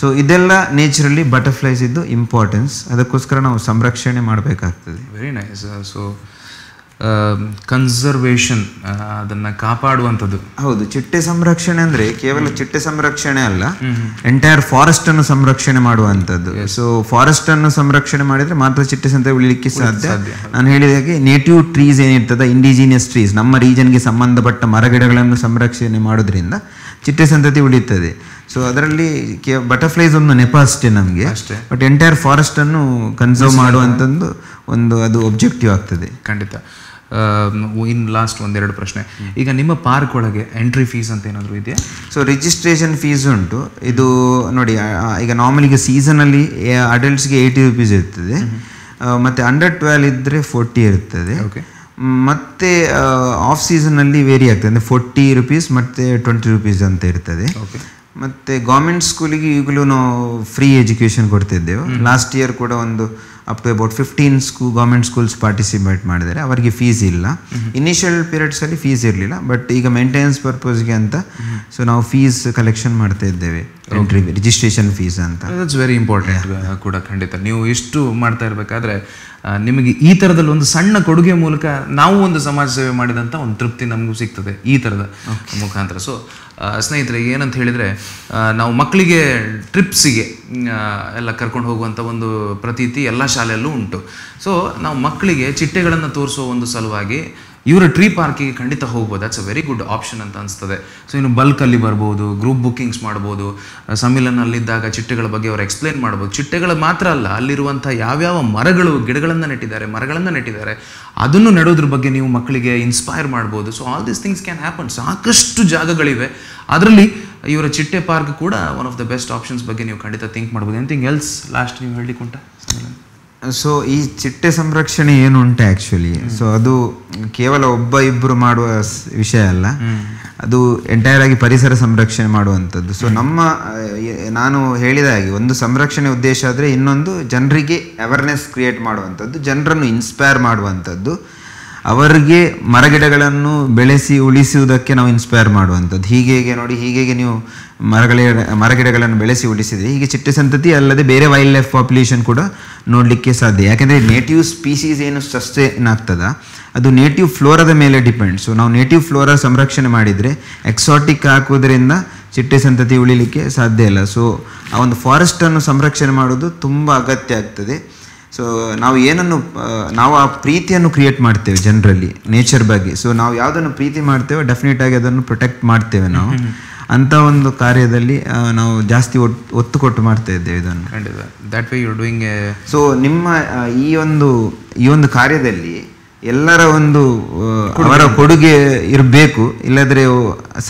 so ಇದೆಲ್ಲ ನೇಚರಲ್ಲಿ ಬಟರ್ಫ್ಲೈಸ್ ಇದ್ದು ಇಂಪಾರ್ಟೆನ್ಸ್ ಅದಕ್ಕೋಸ್ಕರ ನಾವು ಸಂರಕ್ಷಣೆ ಮಾಡಬೇಕಾಗ್ತದೆ very nice so conservation um, uh, ಅದನ್ನ ಕಾಪಾಡುವಂಥದ್ದು ಹೌದು ಚಿಟ್ಟೆ ಸಂರಕ್ಷಣೆ ಅಂದ್ರೆ ಕೇವಲ ಚಿಟ್ಟೆ ಸಂರಕ್ಷಣೆ ಅಲ್ಲ ಎಂಟೈರ್ ಫಾರೆಸ್ಟ್ ಅನ್ನು ಸಂರಕ್ಷಣೆ ಮಾಡುವಂಥದ್ದು ಸೊ ಫಾರೆಸ್ಟ್ ಅನ್ನು ಸಂರಕ್ಷಣೆ ಮಾಡಿದ್ರೆ ಮಾತ್ರ ಚಿಟ್ಟೆ ಸಂತೆ ಉಳಿಲಿಕ್ಕೆ ಸಾಧ್ಯ ನಾನು ಹೇಳಿದ ಹಾಗೆ ನೇಟಿವ್ ಟ್ರೀಸ್ ಏನಿರ್ತದೆ ಇಂಡಿಜಿನಿಯಸ್ ಟ್ರೀಸ್ ನಮ್ಮ ರೀಜನ್ಗೆ ಸಂಬಂಧಪಟ್ಟ ಮರಗಿಡಗಳನ್ನು ಸಂರಕ್ಷಣೆ ಮಾಡೋದ್ರಿಂದ ಚಿಟ್ಟೆ ಸಂತತಿ ಉಳಿಯುತ್ತದೆ ಸೊ ಅದರಲ್ಲಿ ಬಟರ್ಫ್ಲೈಸ್ ಒಂದು ನೆಪ ಅಷ್ಟೇ ನಮಗೆ ಅಷ್ಟೇ ಬಟ್ ಎಂಟೈರ್ ಫಾರೆಸ್ಟ್ ಅನ್ನು ಕನ್ಸರ್ವ್ ಮಾಡುವಂಥದ್ದು ಒಂದು ಅದು ಒಬ್ಜೆಕ್ಟಿವ್ ಆಗ್ತದೆ ಖಂಡಿತ ಇನ್ ಲಾಸ್ಟ್ ಒಂದೆರಡು ಪ್ರಶ್ನೆ ಈಗ ನಿಮ್ಮ ಪಾರ್ಕ್ ಒಳಗೆ ಎಂಟ್ರಿ ಫೀಸ್ ಅಂತ ಏನಾದರೂ ಇದೆಯಾ ಸೊ ರಿಜಿಸ್ಟ್ರೇಷನ್ ಫೀಸ್ ಉಂಟು ಇದು ನೋಡಿ ಈಗ ನಾರ್ಮಲ್ ಈಗ ಸೀಸನಲ್ಲಿ ಅಡಲ್ಟ್ಸ್ಗೆ ಏಯ್ಟಿ ರುಪೀಸ್ ಇರ್ತದೆ ಮತ್ತು ಅಂಡರ್ ಟ್ವೆಲ್ ಇದ್ದರೆ ಫೋರ್ಟಿ ಇರ್ತದೆ ಓಕೆ ಮತ್ತೆ ಆಫ್ ಅಲ್ಲಿ ವೇರಿ ಆಗ್ತದೆ ಅಂದರೆ ಫೋರ್ಟಿ ರುಪೀಸ್ ಮತ್ತೆ ಟ್ವೆಂಟಿ ರುಪೀಸ್ ಅಂತ ಇರ್ತದೆ ಓಕೆ ಮತ್ತೆ ಗೌರ್ಮೆಂಟ್ ಸ್ಕೂಲಿಗೆ ಈಗಲೂ ನಾವು ಫ್ರೀ ಎಜುಕೇಷನ್ ಕೊಡ್ತಿದ್ದೇವೆ ಲಾಸ್ಟ್ ಇಯರ್ ಕೂಡ ಒಂದು ಅಪ್ ಟು ಅಬೌಟ್ ಫಿಫ್ಟೀನ್ ಸ್ಕೂ ಗೌರ್ಮೆಂಟ್ ಸ್ಕೂಲ್ಸ್ ಪಾರ್ಟಿಸಿಪೇಟ್ ಮಾಡಿದರೆ ಅವರಿಗೆ ಫೀಸ್ ಇಲ್ಲ ಇನಿಷಿಯಲ್ ಪೀರಿಯಡ್ಸಲ್ಲಿ ಫೀಸ್ ಇರಲಿಲ್ಲ ಬಟ್ ಈಗ ಮೇಂಟೆನೆನ್ಸ್ ಪರ್ಪಸ್ಗೆ ಅಂತ ಸೊ ನಾವು ಫೀಸ್ ಕಲೆಕ್ಷನ್ ಮಾಡ್ತಾ ಇದ್ದೇವೆ ಎಂಟ್ರಿ ರಿಜಿಸ್ಟ್ರೇಷನ್ ಫೀಸ್ ಅಂತ ದಟ್ಸ್ ವೆರಿ ಇಂಪಾರ್ಟೆಂಟ್ ಕೂಡ ಖಂಡಿತ ನೀವು ಇಷ್ಟು ಮಾಡ್ತಾ ಇರಬೇಕಾದ್ರೆ ನಿಮಗೆ ಈ ಥರದಲ್ಲಿ ಒಂದು ಸಣ್ಣ ಕೊಡುಗೆ ಮೂಲಕ ನಾವು ಒಂದು ಸಮಾಜ ಸೇವೆ ಮಾಡಿದಂಥ ಒಂದು ತೃಪ್ತಿ ನಮಗೂ ಸಿಗ್ತದೆ ಈ ಥರದ ಮುಖಾಂತರ ಸೊ ಸ್ನೇಹಿತರೆ ಏನಂತ ಹೇಳಿದರೆ ನಾವು ಮಕ್ಕಳಿಗೆ ಟ್ರಿಪ್ಸಿಗೆ ಎಲ್ಲ ಕರ್ಕೊಂಡು ಹೋಗುವಂಥ ಒಂದು ಪ್ರತೀತಿ ಎಲ್ಲ ಶಾಲೆಯಲ್ಲೂ ಉಂಟು ಸೊ ನಾವು ಮಕ್ಕಳಿಗೆ ಚಿಟ್ಟೆಗಳನ್ನು ತೋರಿಸೋ ಒಂದು ಸಲುವಾಗಿ ಇವರ ಟ್ರೀ ಪಾರ್ಕಿಗೆ ಖಂಡಿತ ಹೋಗ್ಬೋದು that's a very good option ಅಂತ ಅನಿಸ್ತದೆ ಸೊ ಇನ್ನು ಬಲ್ಕಲ್ಲಿ ಬರ್ಬೋದು ಗ್ರೂಪ್ ಬುಕ್ಕಿಂಗ್ಸ್ ಮಾಡ್ಬೋದು ಸಮ್ಮಿಲನಲ್ಲಿದ್ದಾಗ ಚಿಟ್ಟೆಗಳ ಬಗ್ಗೆ ಅವರು ಎಕ್ಸ್ಪ್ಲೇನ್ ಮಾಡ್ಬೋದು ಚಿಟ್ಟೆಗಳು ಮಾತ್ರ ಅಲ್ಲ ಅಲ್ಲಿರುವಂಥ ಯಾವ್ಯಾವ ಮರಗಳು ಗಿಡಗಳನ್ನು ನೆಟ್ಟಿದ್ದಾರೆ ಮರಗಳನ್ನು ನೆಟ್ಟಿದ್ದಾರೆ ಅದನ್ನು ನೆಡೋದ್ರ ಬಗ್ಗೆ ನೀವು ಮಕ್ಕಳಿಗೆ ಇನ್ಸ್ಪೈರ್ ಮಾಡ್ಬೋದು so all these things can happen ಸಾಕಷ್ಟು ಜಾಗಗಳಿವೆ ಅದರಲ್ಲಿ ಇವರ ಚಿಟ್ಟೆ ಪಾರ್ಕ್ ಕೂಡ one of the best options ಬಗ್ಗೆ ನೀವು ಖಂಡಿತ ಥಿಂಕ್ ಮಾಡ್ಬೋದು ಎನಿಥಿಂಗ್ ಎಲ್ಸ್ ಲಾಸ್ಟ್ ನೀವು ಹೇಳಿಕೊಂಡ ಸೊ ಈ ಚಿಟ್ಟೆ ಸಂರಕ್ಷಣೆ ಏನು ಉಂಟು ಆ್ಯಕ್ಚುಲಿ ಸೊ ಅದು ಕೇವಲ ಒಬ್ಬ ಇಬ್ಬರು ಮಾಡುವ ವಿಷಯ ಅಲ್ಲ ಅದು ಎಂಟೈರ್ ಆಗಿ ಪರಿಸರ ಸಂರಕ್ಷಣೆ ಮಾಡುವಂಥದ್ದು ಸೊ ನಮ್ಮ ನಾನು ಹೇಳಿದ ಹಾಗೆ ಒಂದು ಸಂರಕ್ಷಣೆ ಉದ್ದೇಶ ಆದರೆ ಇನ್ನೊಂದು ಜನರಿಗೆ ಅವೇರ್ನೆಸ್ ಕ್ರಿಯೇಟ್ ಮಾಡುವಂಥದ್ದು ಜನರನ್ನು ಇನ್ಸ್ಪೈರ್ ಮಾಡುವಂಥದ್ದು ಅವರಿಗೆ ಮರಗಿಡಗಳನ್ನು ಬೆಳೆಸಿ ಉಳಿಸುವುದಕ್ಕೆ ನಾವು ಇನ್ಸ್ಪೈರ್ ಮಾಡುವಂಥದ್ದು ಹೀಗೆ ನೋಡಿ ಹೀಗೆ ನೀವು ಮರಗಳ ಮರಗಿಡಗಳನ್ನು ಬೆಳೆಸಿ ಉಳಿಸಿದೆ ಹೀಗೆ ಚಿಟ್ಟೆ ಸಂತತಿ ಅಲ್ಲದೆ ಬೇರೆ ವೈಲ್ಡ್ ಲೈಫ್ ಪಾಪ್ಯುಲೇಷನ್ ಕೂಡ ನೋಡಲಿಕ್ಕೆ ಸಾಧ್ಯ ಯಾಕೆಂದರೆ ನೇಟಿವ್ ಸ್ಪೀಸೀಸ್ ಏನು ಸಸ್ಟೇನ್ ಆಗ್ತದ ಅದು ನೇಟಿವ್ ಫ್ಲೋರದ ಮೇಲೆ ಡಿಪೆಂಡ್ ಸೊ ನಾವು ನೇಟಿವ್ ಫ್ಲೋರ ಸಂರಕ್ಷಣೆ ಮಾಡಿದರೆ ಎಕ್ಸಾಟಿಕ್ ಹಾಕುವುದರಿಂದ ಚಿಟ್ಟೆ ಸಂತತಿ ಉಳಿಲಿಕ್ಕೆ ಸಾಧ್ಯ ಇಲ್ಲ ಸೊ ಆ ಒಂದು ಫಾರೆಸ್ಟನ್ನು ಸಂರಕ್ಷಣೆ ಮಾಡೋದು ತುಂಬ ಅಗತ್ಯ ಆಗ್ತದೆ ಸೊ ನಾವು ಏನನ್ನು ನಾವು ಆ ಪ್ರೀತಿಯನ್ನು ಕ್ರಿಯೇಟ್ ಮಾಡ್ತೇವೆ ಜನರಲ್ಲಿ ನೇಚರ್ ಬಗ್ಗೆ ಸೊ ನಾವು ಯಾವುದನ್ನು ಪ್ರೀತಿ ಮಾಡ್ತೇವೆ ಡೆಫಿನೆಟ್ ಆಗಿ ಅದನ್ನು ಪ್ರೊಟೆಕ್ಟ್ ಮಾಡ್ತೇವೆ ನಾವು ಅಂತ ಒಂದು ಕಾರ್ಯದಲ್ಲಿ ನಾವು ಜಾಸ್ತಿ ಒತ್ತು ಕೊಟ್ಟು ಮಾಡ್ತಾ ಇದ್ದೇವೆ ಇದನ್ನು that way you doing so ನಿಮ್ಮ ಈ ಒಂದು ಈ ಒಂದು ಕಾರ್ಯದಲ್ಲಿ ಎಲ್ಲರ ಒಂದು ಅವರ ಕೊಡುಗೆ ಇರಬೇಕು ಇಲ್ಲದ್ರೆ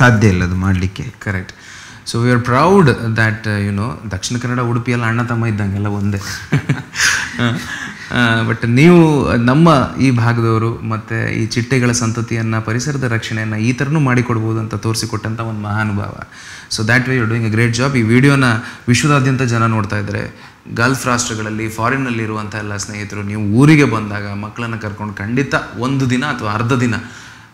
ಸಾಧ್ಯ ಇಲ್ಲ ಅದು ಮಾಡಲಿಕ್ಕೆ correct so we are proud that you know Dakshina Kannada ಉಡುಪಿಯಲ್ಲಿ ಅಣ್ಣ ತಮ್ಮ ಇದ್ದಂಗೆಲ್ಲ ಒಂದೇ ಬಟ್ [laughs] ನೀವು ನಮ್ಮ ಈ ಭಾಗದವರು ಮತ್ತು ಈ ಚಿಟ್ಟೆಗಳ ಸಂತತಿಯನ್ನು ಪರಿಸರದ ರಕ್ಷಣೆಯನ್ನು ಈ ಥರನೂ ಮಾಡಿಕೊಡ್ಬೋದು ಅಂತ ತೋರಿಸಿಕೊಟ್ಟಂಥ ಒಂದು ಮಹಾನುಭಾವ so that way you doing a great job ಈ ವಿಡಿಯೋನ ವಿಶ್ವದಾದ್ಯಂತ ಜನ ನೋಡ್ತಾ ಇದ್ದಾರೆ ಗಲ್ಫ್ ರಾಷ್ಟ್ರಗಳಲ್ಲಿ ಫಾರಿನ್ನಲ್ಲಿರುವಂಥ ಎಲ್ಲ ಸ್ನೇಹಿತರು ನೀವು ಊರಿಗೆ ಬಂದಾಗ ಮಕ್ಕಳನ್ನು ಕರ್ಕೊಂಡು ಖಂಡಿತ ಒಂದು ದಿನ ಅಥವಾ ಅರ್ಧ ದಿನ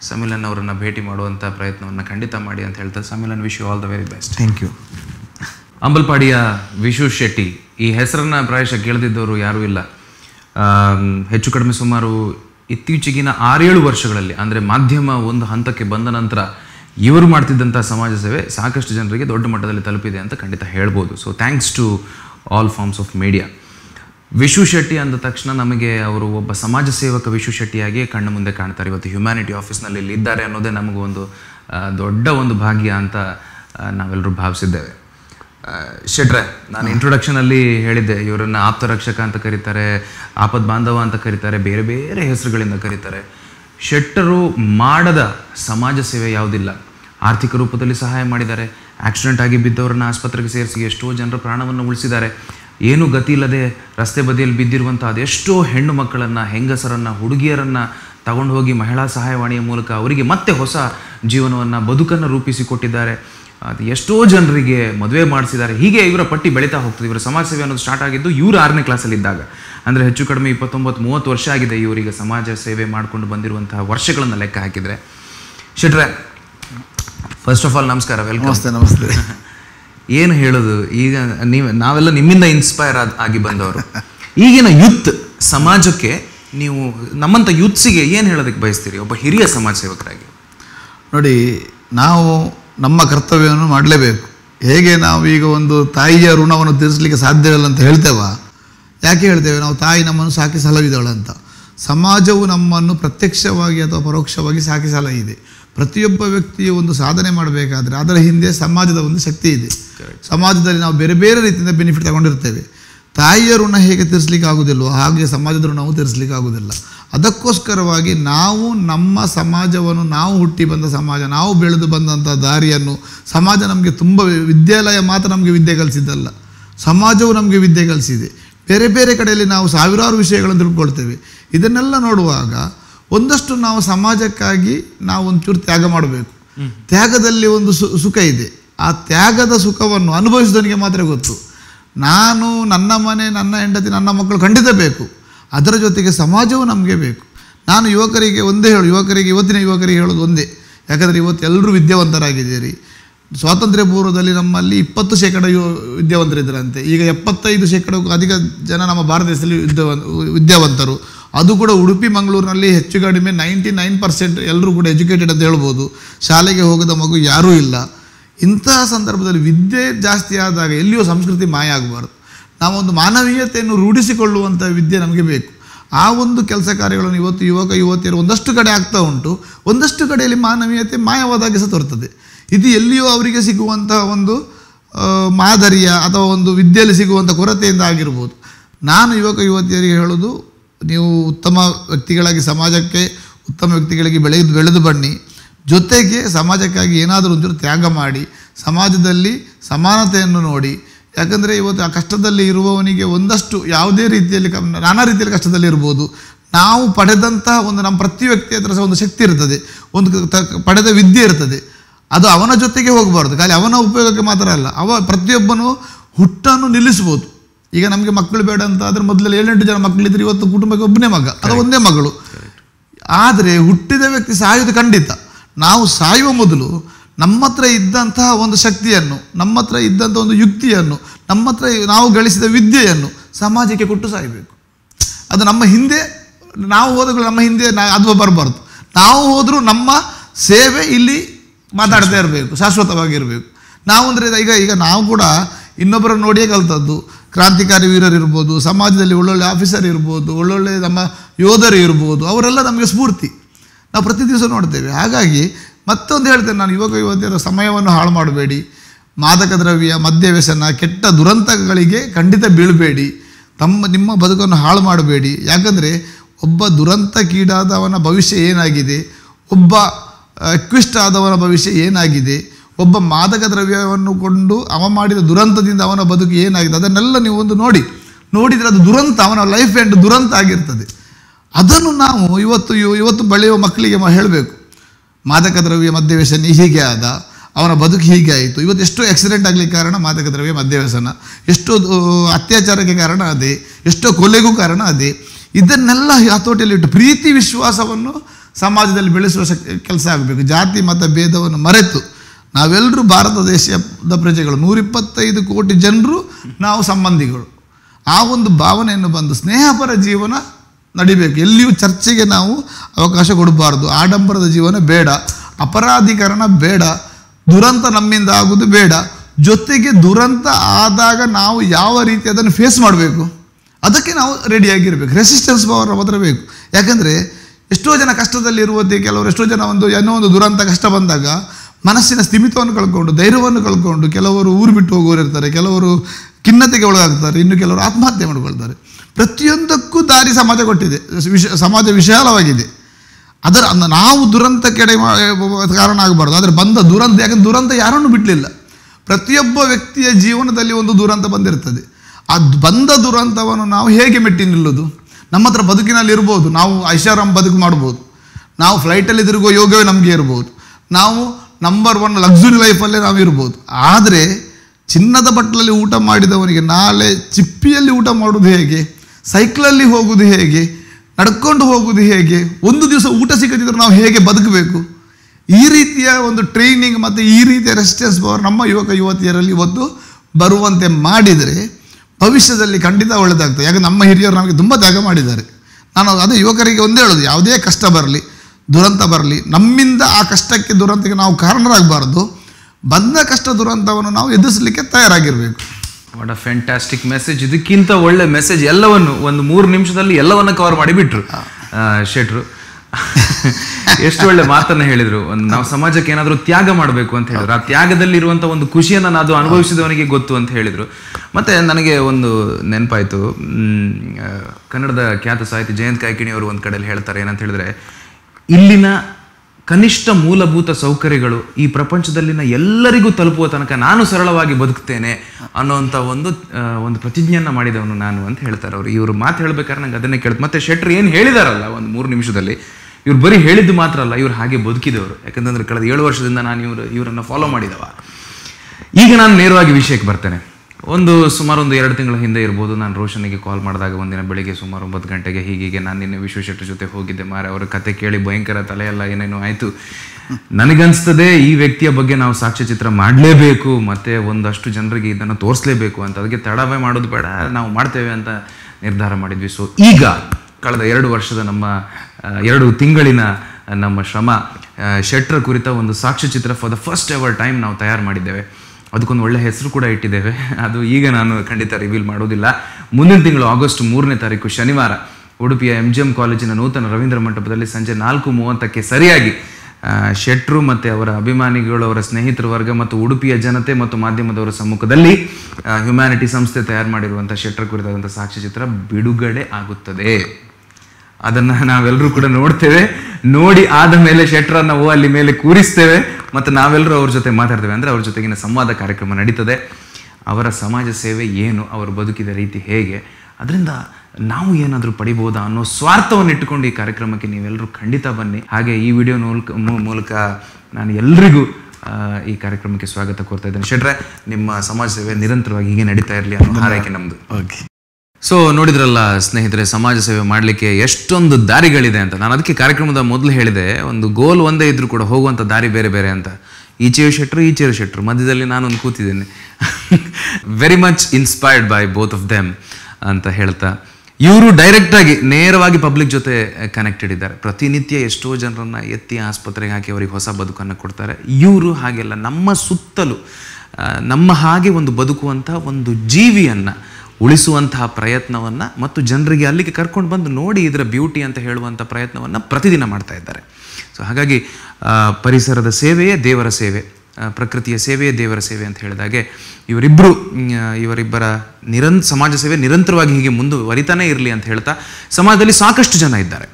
ಸಮಿಲನ್ ಅವರನ್ನು ಭೇಟಿ ಮಾಡುವಂಥ ಪ್ರಯತ್ನವನ್ನು ಖಂಡಿತ ಮಾಡಿ ಅಂತ ಹೇಳ್ತಾರೆ Sammilan wish you all the very best thank you ಅಂಬಲ್ಪಾಡಿಯ ವಿಶು ಶೆಟ್ಟಿ ಈ ಹೆಸರನ್ನ ಪ್ರಾಯಶಃ ಕೇಳದಿದ್ದವರು ಯಾರೂ ಇಲ್ಲ ಹೆಚ್ಚು ಕಡಿಮೆ ಸುಮಾರು ಇತ್ತೀಚೆಗಿನ ಆರೇಳು ವರ್ಷಗಳಲ್ಲಿ ಅಂದರೆ ಮಾಧ್ಯಮ ಒಂದು ಹಂತಕ್ಕೆ ಬಂದ ನಂತರ ಇವರು ಮಾಡ್ತಿದ್ದಂಥ ಸಮಾಜ ಸೇವೆ ಸಾಕಷ್ಟು ಜನರಿಗೆ ದೊಡ್ಡ ಮಟ್ಟದಲ್ಲಿ ತಲುಪಿದೆ ಅಂತ ಖಂಡಿತ ಹೇಳ್ಬೋದು so thanks to all forms of media Vishu Shetty ಅಂದ ತಕ್ಷಣ ನಮಗೆ ಅವರು ಒಬ್ಬ ಸಮಾಜ ಸೇವಕ ವಿಶು ಶೆಟ್ಟಿಯಾಗಿ ಕಣ್ಣು ಮುಂದೆ ಕಾಣ್ತಾರೆ ಇವತ್ತು ಹ್ಯುಮ್ಯಾನಿಟಿ ಆಫೀಸ್ನಲ್ಲಿ ಇದ್ದಾರೆ ಅನ್ನೋದೇ ನಮಗೊಂದು ದೊಡ್ಡ ಒಂದು ಭಾಗ್ಯ ಅಂತ ನಾವೆಲ್ಲರೂ ಭಾವಿಸಿದ್ದೇವೆ ಶೆಟ್ರೆ ನಾನು ಇಂಟ್ರೊಡಕ್ಷನಲ್ಲಿ ಹೇಳಿದ್ದೆ ಇವರನ್ನು ಆಪ್ತ ರಕ್ಷಕ ಅಂತ ಕರೀತಾರೆ ಆಪದ ಬಾಂಧವ ಅಂತ ಕರೀತಾರೆ ಬೇರೆ ಬೇರೆ ಹೆಸರುಗಳಿಂದ ಕರೀತಾರೆ ಶೆಟ್ಟರು ಮಾಡದ ಸಮಾಜ ಸೇವೆ ಯಾವುದಿಲ್ಲ ಆರ್ಥಿಕ ರೂಪದಲ್ಲಿ ಸಹಾಯ ಮಾಡಿದ್ದಾರೆ ಆಕ್ಸಿಡೆಂಟ್ ಆಗಿ ಬಿದ್ದವರನ್ನ ಆಸ್ಪತ್ರೆಗೆ ಸೇರಿಸಿ ಎಷ್ಟೋ ಜನರ ಪ್ರಾಣವನ್ನು ಉಳಿಸಿದ್ದಾರೆ ಏನು ಗತಿ ಇಲ್ಲದೆ ರಸ್ತೆ ಬದಿಯಲ್ಲಿ ಬಿದ್ದಿರುವಂಥ ಅದೆಷ್ಟೋ ಹೆಣ್ಣು ಮಕ್ಕಳನ್ನು ಹೆಂಗಸರನ್ನು ಹುಡುಗಿಯರನ್ನು ತಗೊಂಡು ಹೋಗಿ ಮಹಿಳಾ ಸಹಾಯವಾಣಿಯ ಮೂಲಕ ಅವರಿಗೆ ಮತ್ತೆ ಹೊಸ ಜೀವನವನ್ನು ಬದುಕನ್ನು ರೂಪಿಸಿಕೊಟ್ಟಿದ್ದಾರೆ ಅದು ಎಷ್ಟೋ ಜನರಿಗೆ ಮದುವೆ ಮಾಡಿಸಿದ್ದಾರೆ ಹೀಗೆ ಇವರ ಪಟ್ಟಿ ಬೆಳೀತಾ ಹೋಗ್ತದೆ ಇವರ ಸಮಾಜ ಸೇವೆ ಅನ್ನೋದು ಸ್ಟಾರ್ಟ್ ಆಗಿದ್ದು ಇವರು ಆರನೇ ಕ್ಲಾಸಲ್ಲಿದ್ದಾಗ ಅಂದರೆ ಹೆಚ್ಚು ಕಡಿಮೆ ಇಪ್ಪತ್ತೊಂಬತ್ತು ಮೂವತ್ತು ವರ್ಷ ಆಗಿದೆ ಇವರಿಗೆ ಸಮಾಜ ಸೇವೆ ಮಾಡಿಕೊಂಡು ಬಂದಿರುವಂತಹ ವರ್ಷಗಳನ್ನು ಲೆಕ್ಕ ಹಾಕಿದರೆ ಶೆಟ್ರೆ ಫಸ್ಟ್ ಆಫ್ ಆಲ್ ನಮಸ್ಕಾರ ವೆಲ್ಕಮ್ ನಮಸ್ತೆ ನಮಸ್ತೆ [laughs] ಏನು ಹೇಳೋದು ಈಗ ನೀವು ನಾವೆಲ್ಲ ನಿಮ್ಮಿಂದ ಇನ್ಸ್ಪೈರ್ ಆಗಿ ಬಂದವರು ಈಗಿನ ಯೂತ್ ಸಮಾಜಕ್ಕೆ ನೀವು ನಮ್ಮಂಥ ಯೂತ್ಸಿಗೆ ಏನು ಹೇಳೋದಕ್ಕೆ ಬಯಸ್ತೀರಿ ಒಬ್ಬ ಹಿರಿಯ ಸಮಾಜ ಸೇವಕರಾಗಿ ನೋಡಿ ನಾವು ನಮ್ಮ ಕರ್ತವ್ಯವನ್ನು ಮಾಡಲೇಬೇಕು ಹೇಗೆ ನಾವು ಈಗ ಒಂದು ತಾಯಿಯ ಋಣವನ್ನು ತೀರಿಸಲಿಕ್ಕೆ ಸಾಧ್ಯವಿಲ್ಲ ಅಂತ ಹೇಳ್ತೇವೆ ಯಾಕೆ ಹೇಳ್ತೇವೆ ನಾವು ತಾಯಿ ನಮ್ಮನ್ನು ಸಾಕಿ ಅಂತ ಸಮಾಜವು ನಮ್ಮನ್ನು ಪ್ರತ್ಯಕ್ಷವಾಗಿ ಅಥವಾ ಪರೋಕ್ಷವಾಗಿ ಸಾಕಿ ಸಲಹಿದೆ ಪ್ರತಿಯೊಬ್ಬ ವ್ಯಕ್ತಿಯು ಒಂದು ಸಾಧನೆ ಮಾಡಬೇಕಾದ್ರೆ ಅದರ ಹಿಂದೆ ಸಮಾಜದ ಒಂದು ಶಕ್ತಿ ಇದೆ ಸಮಾಜದಲ್ಲಿ ನಾವು ಬೇರೆ ಬೇರೆ ರೀತಿಯಿಂದ ಬೆನಿಫಿಟ್ ತಗೊಂಡಿರ್ತೇವೆ ತಾಯಿಯ ಋಣ ಹೇಗೆ ತೀರಿಸಲಿಕ್ಕೆ ಆಗುದಿಲ್ಲವೋ ಹಾಗೆ ಸಮಾಜದ ಋಣವು ತೀರಿಸಲಿಕ್ಕೆ ಆಗೋದಿಲ್ಲ ಅದಕ್ಕೋಸ್ಕರವಾಗಿ ನಾವು ನಮ್ಮ ಸಮಾಜವನ್ನು ನಾವು ಹುಟ್ಟಿ ಬಂದ ಸಮಾಜ ನಾವು ಬೆಳೆದು ಬಂದಂಥ ದಾರಿಯನ್ನು ಸಮಾಜ ನಮಗೆ ತುಂಬ ವಿದ್ಯಾಲಯ ಮಾತ್ರ ನಮಗೆ ವಿದ್ಯೆ ಕಲಿಸಿದ್ದಲ್ಲ ಸಮಾಜವು ನಮಗೆ ವಿದ್ಯೆ ಕಲಿಸಿದೆ ಬೇರೆ ಬೇರೆ ಕಡೆಯಲ್ಲಿ ನಾವು ಸಾವಿರಾರು ವಿಷಯಗಳನ್ನು ತಿಳ್ಕೊಳ್ತೇವೆ ಇದನ್ನೆಲ್ಲ ನೋಡುವಾಗ ಒಂದಷ್ಟು ನಾವು ಸಮಾಜಕ್ಕಾಗಿ ನಾವು ಒಂಚೂರು ತ್ಯಾಗ ಮಾಡಬೇಕು ತ್ಯಾಗದಲ್ಲಿ ಒಂದು ಸುಖ ಇದೆ ಆ ತ್ಯಾಗದ ಸುಖವನ್ನು ಅನುಭವಿಸಿದವನಿಗೆ ಮಾತ್ರ ಗೊತ್ತು ನಾನು ನನ್ನ ಮನೆ ನನ್ನ ಹೆಂಡತಿ ನನ್ನ ಮಕ್ಕಳು ಖಂಡಿತ ಬೇಕು ಅದರ ಜೊತೆಗೆ ಸಮಾಜವೂ ನಮಗೆ ಬೇಕು ನಾನು ಯುವಕರಿಗೆ ಒಂದೇ ಹೇಳು ಯುವಕರಿಗೆ ಇವತ್ತಿನ ಯುವಕರಿಗೆ ಹೇಳೋದು ಒಂದೇ ಯಾಕಂದರೆ ಇವತ್ತು ಎಲ್ಲರೂ ವಿದ್ಯಾವಂತರಾಗಿದ್ದೀರಿ ಸ್ವಾತಂತ್ರ್ಯ ಪೂರ್ವದಲ್ಲಿ ನಮ್ಮಲ್ಲಿ ಇಪ್ಪತ್ತು ಶೇಕಡ ಯುವ ವಿದ್ಯಾವಂತರಿದ್ದರಂತೆ ಈಗ ಎಪ್ಪತ್ತೈದು ಶೇಕಡಕ್ಕೂ ಅಧಿಕ ಜನ ನಮ್ಮ ಭಾರತ ದೇಶದಲ್ಲಿ ವಿದ್ಯಾವಂತರು ಅದು ಕೂಡ ಉಡುಪಿ ಮಂಗಳೂರಿನಲ್ಲಿ ಹೆಚ್ಚು ಕಡಿಮೆ ನೈಂಟಿ ನೈನ್ ಪರ್ಸೆಂಟ್ ಎಲ್ಲರೂ ಕೂಡ ಎಜುಕೇಟೆಡ್ ಅಂತ ಹೇಳ್ಬೋದು ಶಾಲೆಗೆ ಹೋಗದ ಮಗು ಯಾರೂ ಇಲ್ಲ ಇಂತಹ ಸಂದರ್ಭದಲ್ಲಿ ವಿದ್ಯೆ ಜಾಸ್ತಿ ಆದಾಗ ಎಲ್ಲಿಯೂ ಸಂಸ್ಕೃತಿ ಮಾಯ ಆಗಬಾರ್ದು ನಾವೊಂದು ಮಾನವೀಯತೆಯನ್ನು ರೂಢಿಸಿಕೊಳ್ಳುವಂಥ ವಿದ್ಯೆ ನಮಗೆ ಬೇಕು ಆ ಒಂದು ಕೆಲಸ ಕಾರ್ಯಗಳನ್ನು ಇವತ್ತು ಯುವಕ ಯುವತಿಯರು ಒಂದಷ್ಟು ಕಡೆ ಆಗ್ತಾ ಉಂಟು ಒಂದಷ್ಟು ಕಡೆಯಲ್ಲಿ ಮಾನವೀಯತೆ ಮಾಯವಾದಾಗಿಸ ಸಹ ತೋರ್ತದೆ ಇದು ಎಲ್ಲಿಯೂ ಅವರಿಗೆ ಸಿಗುವಂತಹ ಒಂದು ಮಾದರಿಯ ಅಥವಾ ಒಂದು ವಿದ್ಯೆಯಲ್ಲಿ ಸಿಗುವಂಥ ಕೊರತೆಯಿಂದ ಆಗಿರ್ಬೋದು ನಾನು ಯುವಕ ಯುವತಿಯರಿಗೆ ಹೇಳೋದು ನೀವು ಉತ್ತಮ ವ್ಯಕ್ತಿಗಳಾಗಿ ಸಮಾಜಕ್ಕೆ ಉತ್ತಮ ವ್ಯಕ್ತಿಗಳಿಗೆ ಬೆಳೆದು ಬೆಳೆದು ಬನ್ನಿ ಜೊತೆಗೆ ಸಮಾಜಕ್ಕಾಗಿ ಏನಾದರೂ ಒಂಚೂರು ತ್ಯಾಗ ಮಾಡಿ ಸಮಾಜದಲ್ಲಿ ಸಮಾನತೆಯನ್ನು ನೋಡಿ ಯಾಕಂದರೆ ಇವತ್ತು ಆ ಕಷ್ಟದಲ್ಲಿ ಇರುವವನಿಗೆ ಒಂದಷ್ಟು ಯಾವುದೇ ರೀತಿಯಲ್ಲಿ ನಾನಾ ರೀತಿಯಲ್ಲಿ ಕಷ್ಟದಲ್ಲಿ ಇರ್ಬೋದು ನಾವು ಪಡೆದಂತಹ ಒಂದು ನಮ್ಮ ಪ್ರತಿ ವ್ಯಕ್ತಿ ಹತ್ರ ಸಹ ಒಂದು ಶಕ್ತಿ ಇರ್ತದೆ ಒಂದು ಪಡೆದ ವಿದ್ಯೆ ಇರ್ತದೆ ಅದು ಅವನ ಜೊತೆಗೆ ಹೋಗಬಾರ್ದು ಖಾಲಿ ಅವನ ಉಪಯೋಗಕ್ಕೆ ಮಾತ್ರ ಅಲ್ಲ ಅವ ಪ್ರತಿಯೊಬ್ಬನು ಹುಟ್ಟನ್ನು ನಿಲ್ಲಿಸ್ಬೋದು ಈಗ ನಮಗೆ ಮಕ್ಕಳು ಬೇಡ ಅಂತ ಆದರೆ ಮೊದಲಲ್ಲಿ ಏಳೆಂಟು ಜನ ಮಕ್ಕಳಿದ್ರೆ ಇವತ್ತು ಕುಟುಂಬಕ್ಕೆ ಒಬ್ಬನೇ ಮಗ ಅದು ಒಂದೇ ಮಗಳು ಆದರೆ ಹುಟ್ಟಿದ ವ್ಯಕ್ತಿ ಸಾಯೋದು ಖಂಡಿತ ನಾವು ಸಾಯುವ ಮೊದಲು ನಮ್ಮ ಹತ್ರ ಇದ್ದಂತಹ ಒಂದು ಶಕ್ತಿಯನ್ನು ನಮ್ಮ ಹತ್ರ ಇದ್ದಂಥ ಒಂದು ಯುಕ್ತಿಯನ್ನು ನಮ್ಮ ಹತ್ರ ನಾವು ಗಳಿಸಿದ ವಿದ್ಯೆಯನ್ನು ಸಮಾಜಕ್ಕೆ ಕೊಟ್ಟು ಸಾಯಬೇಕು ಅದು ನಮ್ಮ ಹಿಂದೆ ನಾವು ಹೋದಾಗ ನಮ್ಮ ಹಿಂದೆ ಅದು ಬರಬಾರ್ದು ನಾವು ಹೋದರೂ ನಮ್ಮ ಸೇವೆ ಇಲ್ಲಿ ಮಾತಾಡ್ತಾ ಇರಬೇಕು ಶಾಶ್ವತವಾಗಿರಬೇಕು ನಾವು ಅಂದರೆ ಈಗ ಈಗ ನಾವು ಕೂಡ ಇನ್ನೊಬ್ಬರ ನೋಡಿಯೇ ಕಲ್ತದ್ದು ಕ್ರಾಂತಿಕಾರಿ ವೀರರು ಇರ್ಬೋದು ಸಮಾಜದಲ್ಲಿ ಒಳ್ಳೊಳ್ಳೆ ಆಫೀಸರ್ ಇರ್ಬೋದು ಒಳ್ಳೊಳ್ಳೆ ನಮ್ಮ ಯೋಧರು ಇರ್ಬೋದು ಅವರೆಲ್ಲ ನಮಗೆ ಸ್ಫೂರ್ತಿ ನಾವು ಪ್ರತಿ ದಿವಸ ನೋಡ್ತೇವೆ ಹಾಗಾಗಿ ಮತ್ತೊಂದು ಹೇಳ್ತೇನೆ ನಾನು ಯುವಕ ಯುವತಿಯರ ಸಮಯವನ್ನು ಹಾಳು ಮಾಡಬೇಡಿ ಮಾದಕ ದ್ರವ್ಯ ಮದ್ಯವ್ಯಸನ ಕೆಟ್ಟ ದುರಂತಗಳಿಗೆ ಖಂಡಿತ ಬೀಳಬೇಡಿ ತಮ್ಮ ನಿಮ್ಮ ಬದುಕನ್ನು ಹಾಳು ಮಾಡಬೇಡಿ ಯಾಕಂದರೆ ಒಬ್ಬ ದುರಂತ ಕೀಡಾದವನ ಭವಿಷ್ಯ ಏನಾಗಿದೆ ಒಬ್ಬ ಕ್ವಿಸ್ಟ್ ಆದವನ ಭವಿಷ್ಯ ಏನಾಗಿದೆ ಒಬ್ಬ ಮಾದಕ ದ್ರವ್ಯವನ್ನು ಕೊಂಡು ಅವ ಮಾಡಿದ ದುರಂತದಿಂದ ಅವನ ಬದುಕು ಏನಾಗಿದೆ ಅದನ್ನೆಲ್ಲ ನೀವು ಒಂದು ನೋಡಿ ನೋಡಿದರೆ ಅದು ದುರಂತ ಅವನ ಲೈಫ್ ಎಂಡ್ ದುರಂತ ಆಗಿರ್ತದೆ ಅದನ್ನು ನಾವು ಇವತ್ತು ಇವತ್ತು ಬೆಳೆಯುವ ಮಕ್ಕಳಿಗೆ ಹೇಳಬೇಕು ಮಾದಕ ದ್ರವ್ಯ ಮದ್ಯವ್ಯಸನ ಹೀಗೆ ಆದ ಅವನ ಬದುಕು ಹೀಗೆ ಆಯಿತು ಇವತ್ತು ಎಷ್ಟು ಆಕ್ಸಿಡೆಂಟ್ ಆಗಲಿಕ್ಕೆ ಕಾರಣ ಮಾದಕ ದ್ರವ್ಯ ಮದ್ಯವ್ಯಸನ ಎಷ್ಟೋ ಅತ್ಯಾಚಾರಕ್ಕೆ ಕಾರಣ ಅದೇ ಎಷ್ಟೋ ಕೊಲೆಗೂ ಕಾರಣ ಅದೇ ಇದನ್ನೆಲ್ಲ ಹತೋಟಿಯಲ್ಲಿಟ್ಟು ಪ್ರೀತಿ ವಿಶ್ವಾಸವನ್ನು ಸಮಾಜದಲ್ಲಿ ಬೆಳೆಸುವ ಕೆಲಸ ಆಗಬೇಕು ಜಾತಿ ಮತ ಭೇದವನ್ನು ಮರೆತು ನಾವೆಲ್ಲರೂ ಭಾರತ ದೇಶದ ಪ್ರಜೆಗಳು ನೂರಿಪ್ಪತ್ತೈದು ಕೋಟಿ ಜನರು ನಾವು ಸಂಬಂಧಿಗಳು ಆ ಒಂದು ಭಾವನೆಯನ್ನು ಬಂದು ಸ್ನೇಹಪರ ಜೀವನ ನಡಿಬೇಕು ಎಲ್ಲಿಯೂ ಚರ್ಚೆಗೆ ನಾವು ಅವಕಾಶ ಕೊಡಬಾರ್ದು ಆಡಂಬರದ ಜೀವನ ಬೇಡ ಅಪರಾಧೀಕರಣ ಬೇಡ ದುರಂತ ನಮ್ಮಿಂದ ಆಗೋದು ಬೇಡ ಜೊತೆಗೆ ದುರಂತ ಆದಾಗ ನಾವು ಯಾವ ರೀತಿ ಅದನ್ನು ಫೇಸ್ ಮಾಡಬೇಕು ಅದಕ್ಕೆ ನಾವು ರೆಡಿಯಾಗಿರಬೇಕು ರೆಸಿಸ್ಟೆನ್ಸ್ ಪವರ್ ಮಾತ್ರ ಬೇಕು ಯಾಕಂದರೆ ಎಷ್ಟೋ ಜನ ಕಷ್ಟದಲ್ಲಿ ಇರುವುದೇ ಕೆಲವರು ಎಷ್ಟೋ ಜನ ಒಂದು ಏನೋ ಒಂದು ದುರಂತ ಕಷ್ಟ ಬಂದಾಗ ಮನಸ್ಸಿನ ಸ್ಥಿಮಿತವನ್ನು ಕಳ್ಕೊಂಡು ಧೈರ್ಯವನ್ನು ಕಳ್ಕೊಂಡು ಕೆಲವರು ಊರು ಬಿಟ್ಟು ಹೋಗೋರು ಇರ್ತಾರೆ ಕೆಲವರು ಖಿನ್ನತೆಗೆ ಒಳಗಾಗ್ತಾರೆ ಇನ್ನು ಕೆಲವರು ಆತ್ಮಹತ್ಯೆ ಮಾಡಿಕೊಳ್ತಾರೆ ಪ್ರತಿಯೊಂದಕ್ಕೂ ದಾರಿ ಸಮಾಜ ಕೊಟ್ಟಿದೆ ವಿಶ ಸಮಾಜ ವಿಶಾಲವಾಗಿದೆ ಅದರ ನಾವು ದುರಂತ ಕೆಡೆ ಕಾರಣ ಆಗಬಾರ್ದು ಆದರೆ ಬಂದ ದುರಂತ ಯಾಕಂದ್ರೆ ದುರಂತ ಯಾರನ್ನು ಬಿಡಲಿಲ್ಲ ಪ್ರತಿಯೊಬ್ಬ ವ್ಯಕ್ತಿಯ ಜೀವನದಲ್ಲಿ ಒಂದು ದುರಂತ ಬಂದಿರ್ತದೆ ಆ ಬಂದ ದುರಂತವನ್ನು ನಾವು ಹೇಗೆ ಮೆಟ್ಟಿ ನಿಲ್ಲೋದು ನಮ್ಮ ಹತ್ರ ಬದುಕಿನಲ್ಲಿ ಇರ್ಬೋದು ನಾವು ಐಷಾರಾಮ್ ಬದುಕು ಮಾಡ್ಬೋದು ನಾವು ಫ್ಲೈಟಲ್ಲಿ ತಿರುಗುವ ಯೋಗವೇ ನಮಗೆ ಇರ್ಬೋದು ನಾವು ನಂಬರ್ ಒನ್ ಲಕ್ಸುರಿ ಲೈಫಲ್ಲೇ ನಾವು ಇರ್ಬೋದು ಆದರೆ ಚಿನ್ನದ ಬಟ್ಟಲಲ್ಲಿ ಊಟ ಮಾಡಿದವನಿಗೆ ನಾಳೆ ಚಿಪ್ಪಿಯಲ್ಲಿ ಊಟ ಮಾಡುವುದು ಹೇಗೆ ಸೈಕ್ಲಲ್ಲಿ ಹೋಗುವುದು ಹೇಗೆ ನಡ್ಕೊಂಡು ಹೋಗುವುದು ಹೇಗೆ ಒಂದು ದಿವಸ ಊಟ ಸಿಗದಿದ್ರೆ ನಾವು ಹೇಗೆ ಬದುಕಬೇಕು ಈ ರೀತಿಯ ಒಂದು ಟ್ರೈನಿಂಗ್ ಮತ್ತು ಈ ರೀತಿಯ ರೆಸ್ಟೆನ್ಸ್ ಪವರ್ ನಮ್ಮ ಯುವಕ ಯುವತಿಯರಲ್ಲಿ ಇವತ್ತು ಬರುವಂತೆ ಮಾಡಿದರೆ ಭವಿಷ್ಯದಲ್ಲಿ ಖಂಡಿತ ಒಳ್ಳೆಯದಾಗ್ತದೆ ಯಾಕಂದರೆ ನಮ್ಮ ಹಿರಿಯರು ನಮಗೆ ತುಂಬ ತ್ಯಾಗ ಮಾಡಿದ್ದಾರೆ ನಾನು ಅದು ಯುವಕರಿಗೆ ಒಂದೇ ಹೇಳೋದು ಯಾವುದೇ ಕಷ್ಟ ಬರಲಿ ದುರಂತ ಬರಲಿ ನಮ್ಮಿಂದ ಆ ಕಷ್ಟಕ್ಕೆ ದುರಂತಕ್ಕೆ ನಾವು ಕಾರಣರಾಗಬಾರ್ದು ಬಂದ ಕಷ್ಟ ದುರಂತವನ್ನು ನಾವು ಎದುರಿಸಲಿಕ್ಕೆ ತಯಾರಾಗಿರಬೇಕು ವಾಟ್ ಅ ಫ್ಯಾಂಟಾಸ್ಟಿಕ್ ಮೆಸೇಜ್ ಇದಕ್ಕಿಂತ ಒಳ್ಳೆ ಮೆಸೇಜ್ ಎಲ್ಲವನ್ನು ಒಂದು ಮೂರು ನಿಮಿಷದಲ್ಲಿ ಎಲ್ಲವನ್ನು ಕವರ್ ಮಾಡಿಬಿಟ್ರು ಶೆಟ್ರು ಎಷ್ಟು ಒಳ್ಳೆ ಮಾತನ್ನ ಹೇಳಿದ್ರು ನಾವು ಸಮಾಜಕ್ಕೆ ಏನಾದರೂ ತ್ಯಾಗ ಮಾಡಬೇಕು ಅಂತ ಹೇಳಿದ್ರು ಆ ತ್ಯಾಗದಲ್ಲಿ ಇರುವಂತ ಒಂದು ಖುಷಿಯನ್ನು ನಾನು ಅನುಭವಿಸಿದವನಿಗೆ ಗೊತ್ತು ಅಂತ ಹೇಳಿದ್ರು ಮತ್ತೆ ನನಗೆ ಒಂದು ನೆನಪಾಯ್ತು ಕನ್ನಡದ ಖ್ಯಾತ ಸಾಹಿತಿ ಜಯಂತ್ ಕಾಯ್ಕಿಣಿ ಅವರು ಒಂದು ಕಡೆಯಲ್ಲಿ ಹೇಳ್ತಾರೆ ಏನಂತ ಹೇಳಿದ್ರೆ ಇಲ್ಲಿನ ಕನಿಷ್ಠ ಮೂಲಭೂತ ಸೌಕರ್ಯಗಳು ಈ ಪ್ರಪಂಚದಲ್ಲಿನ ಎಲ್ಲರಿಗೂ ತಲುಪುವ ತನಕ ನಾನು ಸರಳವಾಗಿ ಬದುಕ್ತೇನೆ ಅನ್ನೋಂಥ ಒಂದು ಒಂದು ಪ್ರತಿಜ್ಞೆಯನ್ನು ಮಾಡಿದವನು ನಾನು ಅಂತ ಹೇಳ್ತಾರೆ ಅವರು ಇವರು ಮಾತು ಹೇಳಬೇಕಾದ್ರೆ ನಂಗೆ ಅದನ್ನೇ ಕೇಳಿದ್ ಮತ್ತೆ ಶೆಟ್ರು ಏನು ಹೇಳಿದಾರಲ್ಲ ಒಂದು ಮೂರು ನಿಮಿಷದಲ್ಲಿ ಇವ್ರು ಬರೀ ಹೇಳಿದ್ದು ಮಾತ್ರ ಅಲ್ಲ ಇವ್ರು ಹಾಗೆ ಬದುಕಿದವರು ಯಾಕಂತಂದ್ರೆ ಕಳೆದ ಏಳು ವರ್ಷದಿಂದ ನಾನು ಇವರು ಇವರನ್ನು ಫಾಲೋ ಮಾಡಿದವ ಈಗ ನಾನು ನೇರವಾಗಿ ವಿಷಯಕ್ಕೆ ಬರ್ತೇನೆ ಒಂದು ಸುಮಾರು ಒಂದು ಎರಡು ತಿಂಗಳ ಹಿಂದೆ ಇರ್ಬೋದು ನಾನು ರೋಷನಿಗೆ ಕಾಲ್ ಮಾಡಿದಾಗ ಒಂದಿನ ಬೆಳಿಗ್ಗೆ ಸುಮಾರು ಒಂಬತ್ತು ಗಂಟೆಗೆ ಹೀಗೀಗೆ ನಾನು ನಿನ್ನೆ ವಿಶ್ವಶೆಟ್ಟರ್ ಜೊತೆ ಹೋಗಿದ್ದೆ ಮಾರೆ ಅವರ ಕತೆ ಕೇಳಿ ಭಯಂಕರ ತಲೆಯೆಲ್ಲ ಏನೇನೋ ಆಯಿತು ನನಗನ್ಸ್ತದೆ ಈ ವ್ಯಕ್ತಿಯ ಬಗ್ಗೆ ನಾವು ಸಾಕ್ಷ್ಯಚಿತ್ರ ಮಾಡಲೇಬೇಕು ಮತ್ತು ಒಂದಷ್ಟು ಜನರಿಗೆ ಇದನ್ನು ತೋರಿಸಲೇಬೇಕು ಅಂತ ಅದಕ್ಕೆ ತಡವೇ ಮಾಡೋದು ಬೇಡ ನಾವು ಮಾಡ್ತೇವೆ ಅಂತ ನಿರ್ಧಾರ ಮಾಡಿದ್ವಿ ಸೊ ಈಗ ಕಳೆದ ಎರಡು ವರ್ಷದ ನಮ್ಮ ಎರಡು ತಿಂಗಳಿನ ನಮ್ಮ ಶ್ರಮ ಶೆಟ್ರ ಕುರಿತ ಒಂದು ಸಾಕ್ಷ್ಯಚಿತ್ರ for the first ever time ನಾವು ತಯಾರು ಮಾಡಿದ್ದೇವೆ ಅದಕ್ಕೊಂದು ಒಳ್ಳೆ ಹೆಸರು ಕೂಡ ಇಟ್ಟಿದ್ದೇವೆ ಅದು ಈಗ ನಾನು ಖಂಡಿತ ರಿವೀಲ್ ಮಾಡೋದಿಲ್ಲ ಮುಂದಿನ ತಿಂಗಳು ಆಗಸ್ಟ್ ಮೂರನೇ ತಾರೀಕು ಶನಿವಾರ ಉಡುಪಿಯ ಎಂ ಜಿ ಎಂ ಕಾಲೇಜಿನ ನೂತನ ರವೀಂದ್ರ ಮಂಟಪದಲ್ಲಿ ಸಂಜೆ ನಾಲ್ಕು ಮೂವತ್ತಕ್ಕೆ ಸರಿಯಾಗಿ ಶೆಟ್ರು ಮತ್ತು ಅವರ ಅಭಿಮಾನಿಗಳು ಅವರ ಸ್ನೇಹಿತರ ವರ್ಗ ಮತ್ತು ಉಡುಪಿಯ ಜನತೆ ಮತ್ತು ಮಾಧ್ಯಮದವರ ಸಮ್ಮುಖದಲ್ಲಿ ಹ್ಯುಮ್ಯಾನಿಟಿ ಸಂಸ್ಥೆ ತಯಾರು ಮಾಡಿರುವಂಥ ಶೆಟ್ರ್ ಕುರಿತಾದಂಥ ಸಾಕ್ಷ್ಯಚಿತ್ರ ಬಿಡುಗಡೆ ಆಗುತ್ತದೆ ಅದನ್ನು ನಾವೆಲ್ಲರೂ ಕೂಡ ನೋಡ್ತೇವೆ ನೋಡಿ ಆದ ಮೇಲೆ ಶೆಟ್ರನ್ನ ಓ ಅಲ್ಲಿ ಮೇಲೆ ಕೂರಿಸ್ತೇವೆ ಮತ್ತು ನಾವೆಲ್ಲರೂ ಅವ್ರ ಜೊತೆ ಮಾತಾಡ್ತೇವೆ ಅಂದರೆ ಅವ್ರ ಜೊತೆಗಿನ ಸಂವಾದ ಕಾರ್ಯಕ್ರಮ ನಡೀತದೆ ಅವರ ಸಮಾಜ ಸೇವೆ ಏನು ಅವರು ಬದುಕಿದ ರೀತಿ ಹೇಗೆ ಅದರಿಂದ ನಾವು ಏನಾದರೂ ಪಡಿಬೋದಾ ಅನ್ನೋ ಸ್ವಾರ್ಥವನ್ನು ಇಟ್ಟುಕೊಂಡು ಈ ಕಾರ್ಯಕ್ರಮಕ್ಕೆ ನೀವೆಲ್ಲರೂ ಖಂಡಿತ ಬನ್ನಿ ಹಾಗೆ ಈ ವಿಡಿಯೋ ಮೂಲಕ ಮೂಲಕ ನಾನು ಎಲ್ರಿಗೂ ಈ ಕಾರ್ಯಕ್ರಮಕ್ಕೆ ಸ್ವಾಗತ ಕೋರ್ತಾ ಇದ್ದೇನೆ ಶೆಟ್ರೆ ನಿಮ್ಮ ಸಮಾಜ ಸೇವೆ ನಿರಂತರವಾಗಿ ಹೀಗೆ ನಡೀತಾ ಇರಲಿ ಅನ್ನೋ ಹಾರೈಕೆ ನಮ್ಮದು ಓಕೆ ಸೊ ನೋಡಿದ್ರಲ್ಲ ಸ್ನೇಹಿತರೆ ಸಮಾಜ ಸೇವೆ ಮಾಡಲಿಕ್ಕೆ ಎಷ್ಟೊಂದು ದಾರಿಗಳಿದೆ ಅಂತ ನಾನು ಅದಕ್ಕೆ ಕಾರ್ಯಕ್ರಮದ ಮೊದಲು ಹೇಳಿದೆ ಒಂದು ಗೋಲ್ ಒಂದೇ ಇದ್ರೂ ಕೂಡ ಹೋಗುವಂಥ ದಾರಿ ಬೇರೆ ಬೇರೆ ಅಂತ ಈಚೆಯು ಶೆಟ್ರು ಈಚೆಯು ಶೆಟ್ರು ಮಧ್ಯದಲ್ಲಿ ನಾನೊಂದು ಕೂತಿದ್ದೇನೆ very much inspired by both of them ಅಂತ ಹೇಳ್ತಾ ಇವರು ಡೈರೆಕ್ಟಾಗಿ ನೇರವಾಗಿ ಪಬ್ಲಿಕ್ ಜೊತೆ ಕನೆಕ್ಟೆಡ್ ಇದ್ದಾರೆ ಪ್ರತಿನಿತ್ಯ ಎಷ್ಟೋ ಜನರನ್ನು ಎತ್ತಿ ಆಸ್ಪತ್ರೆಗೆ ಹಾಕಿ ಅವರಿಗೆ ಹೊಸ ಬದುಕನ್ನು ಕೊಡ್ತಾರೆ ಇವರು ಹಾಗೆಲ್ಲ ನಮ್ಮ ಸುತ್ತಲೂ ನಮ್ಮ ಹಾಗೆ ಒಂದು ಬದುಕುವಂಥ ಒಂದು ಜೀವಿಯನ್ನು ಉಳಿಸುವಂತಹ ಪ್ರಯತ್ನವನ್ನು ಮತ್ತು ಜನರಿಗೆ ಅಲ್ಲಿಗೆ ಕರ್ಕೊಂಡು ಬಂದು ನೋಡಿ ಇದರ ಬ್ಯೂಟಿ ಅಂತ ಹೇಳುವಂಥ ಪ್ರಯತ್ನವನ್ನು ಪ್ರತಿದಿನ ಮಾಡ್ತಾ ಇದ್ದಾರೆ ಸೊ ಹಾಗಾಗಿ ಪರಿಸರದ ಸೇವೆಯೇ ದೇವರ ಸೇವೆ ಪ್ರಕೃತಿಯ ಸೇವೆಯೇ ದೇವರ ಸೇವೆ ಅಂತ ಹೇಳಿದಾಗೆ ಇವರಿಬ್ಬರು ಇವರಿಬ್ಬರ ನಿರನ್ ಸಮಾಜ ಸೇವೆ ನಿರಂತರವಾಗಿ ಹೀಗೆ ಮುಂದುವರಿತಾನೇ ಇರಲಿ ಅಂತ ಹೇಳ್ತಾ ಸಮಾಜದಲ್ಲಿ ಸಾಕಷ್ಟು ಜನ ಇದ್ದಾರೆ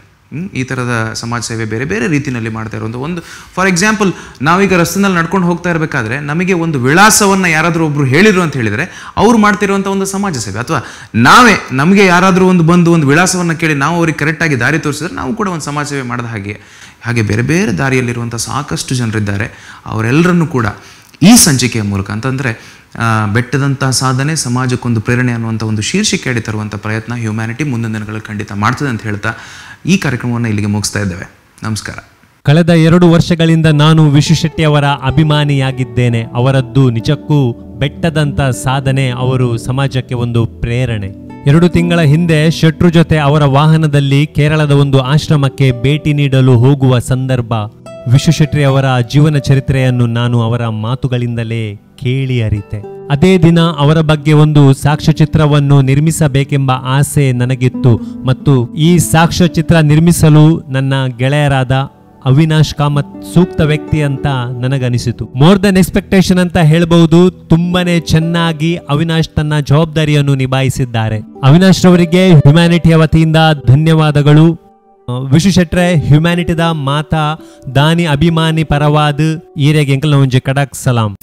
ಈ ಥರದ ಸಮಾಜ ಸೇವೆ ಬೇರೆ ಬೇರೆ ರೀತಿಯಲ್ಲಿ ಮಾಡ್ತಾ ಇರೋದು ಒಂದು ಫಾರ್ ಎಕ್ಸಾಂಪಲ್ ನಾವೀಗ ರಸ್ತೆನಲ್ಲಿ ನಡ್ಕೊಂಡು ಹೋಗ್ತಾ ಇರಬೇಕಾದ್ರೆ ನಮಗೆ ಒಂದು ವಿಳಾಸವನ್ನು ಯಾರಾದರೂ ಒಬ್ಬರು ಹೇಳಿದರು ಅಂತ ಹೇಳಿದರೆ ಅವ್ರು ಮಾಡ್ತಿರುವಂಥ ಒಂದು ಸಮಾಜ ಸೇವೆ ಅಥವಾ ನಾವೇ ನಮಗೆ ಯಾರಾದರೂ ಒಂದು ಬಂದು ಒಂದು ವಿಳಾಸವನ್ನು ಕೇಳಿ ನಾವು ಅವ್ರಿಗೆ ಕರೆಕ್ಟಾಗಿ ದಾರಿ ತೋರಿಸಿದ್ರೆ ನಾವು ಕೂಡ ಒಂದು ಸಮಾಜ ಸೇವೆ ಮಾಡಿದ ಹಾಗೆ ಹಾಗೆ ಬೇರೆ ಬೇರೆ ದಾರಿಯಲ್ಲಿರುವಂಥ ಸಾಕಷ್ಟು ಜನರಿದ್ದಾರೆ ಅವರೆಲ್ಲರನ್ನು ಕೂಡ ಈ ಸಂಚಿಕೆಯ ಮೂಲಕ ಅಂತಂದರೆ ಬೆಟ್ಟದಂತಹ ಸಾಧನೆ ಸಮಾಜಕ್ಕೊಂದು ಪ್ರೇರಣೆ ಅನ್ನುವಂಥ ಒಂದು ಹೇಳಿ ತರುವಂಥ ಪ್ರಯತ್ನ ಹ್ಯೂಮ್ಯಾನಿಟಿ ಮುಂದಿನ ದಿನಗಳಲ್ಲಿ ಖಂಡಿತ ಮಾಡ್ತದೆ ಅಂತ ಹೇಳ್ತಾ ಈ ಕಾರ್ಯಕ್ರಮವನ್ನು ಇಲ್ಲಿಗೆ ಮುಗಿಸ್ತಾ ಇದ್ದೇವೆ ನಮಸ್ಕಾರ ಕಳೆದ ಎರಡು ವರ್ಷಗಳಿಂದ ನಾನು ವಿಶುಶೆಟ್ಟಿ ಅವರ ಅಭಿಮಾನಿಯಾಗಿದ್ದೇನೆ ಅವರದ್ದು ನಿಜಕ್ಕೂ ಬೆಟ್ಟದಂಥ ಸಾಧನೆ ಅವರು ಸಮಾಜಕ್ಕೆ ಒಂದು ಪ್ರೇರಣೆ ಎರಡು ತಿಂಗಳ ಹಿಂದೆ ಶೆಟ್ರು ಜೊತೆ ಅವರ ವಾಹನದಲ್ಲಿ ಕೇರಳದ ಒಂದು ಆಶ್ರಮಕ್ಕೆ ಭೇಟಿ ನೀಡಲು ಹೋಗುವ ಸಂದರ್ಭ ವಿಶ್ವಶೆಟ್ಟಿ ಅವರ ಜೀವನ ಚರಿತ್ರೆಯನ್ನು ನಾನು ಅವರ ಮಾತುಗಳಿಂದಲೇ ಕೇಳಿ ಅರಿತೆ ಅದೇ ದಿನ ಅವರ ಬಗ್ಗೆ ಒಂದು ಸಾಕ್ಷ್ಯಚಿತ್ರವನ್ನು ನಿರ್ಮಿಸಬೇಕೆಂಬ ಆಸೆ ನನಗಿತ್ತು ಮತ್ತು ಈ ಸಾಕ್ಷ್ಯಚಿತ್ರ ನಿರ್ಮಿಸಲು ನನ್ನ ಗೆಳೆಯರಾದ ಅವಿನಾಶ್ ಕಾಮತ್ ಸೂಕ್ತ ವ್ಯಕ್ತಿ ಅಂತ ನನಗನಿಸಿತು ಮೋರ್ ದನ್ ಎಕ್ಸ್ಪೆಕ್ಟೇಷನ್ ಅಂತ ಹೇಳಬಹುದು ತುಂಬಾನೇ ಚೆನ್ನಾಗಿ ಅವಿನಾಶ್ ತನ್ನ ಜವಾಬ್ದಾರಿಯನ್ನು ನಿಭಾಯಿಸಿದ್ದಾರೆ ಅವಿನಾಶ್ ರವರಿಗೆ ಹ್ಯುಮ್ಯಾನಿಟಿಯ ವತಿಯಿಂದ ಧನ್ಯವಾದಗಳು ವಿಶಿಷಟ್ರೆ ಹ್ಯುಮ್ಯಾನಿಟಿದ ಮಾತಾ ದಾನಿ ಅಭಿಮಾನಿ ಪರವಾದ ಈರೆಗೆ ಎಂಕಲ್ ಒಂಜಿ ಕಡಕ್ ಸಲಾಂ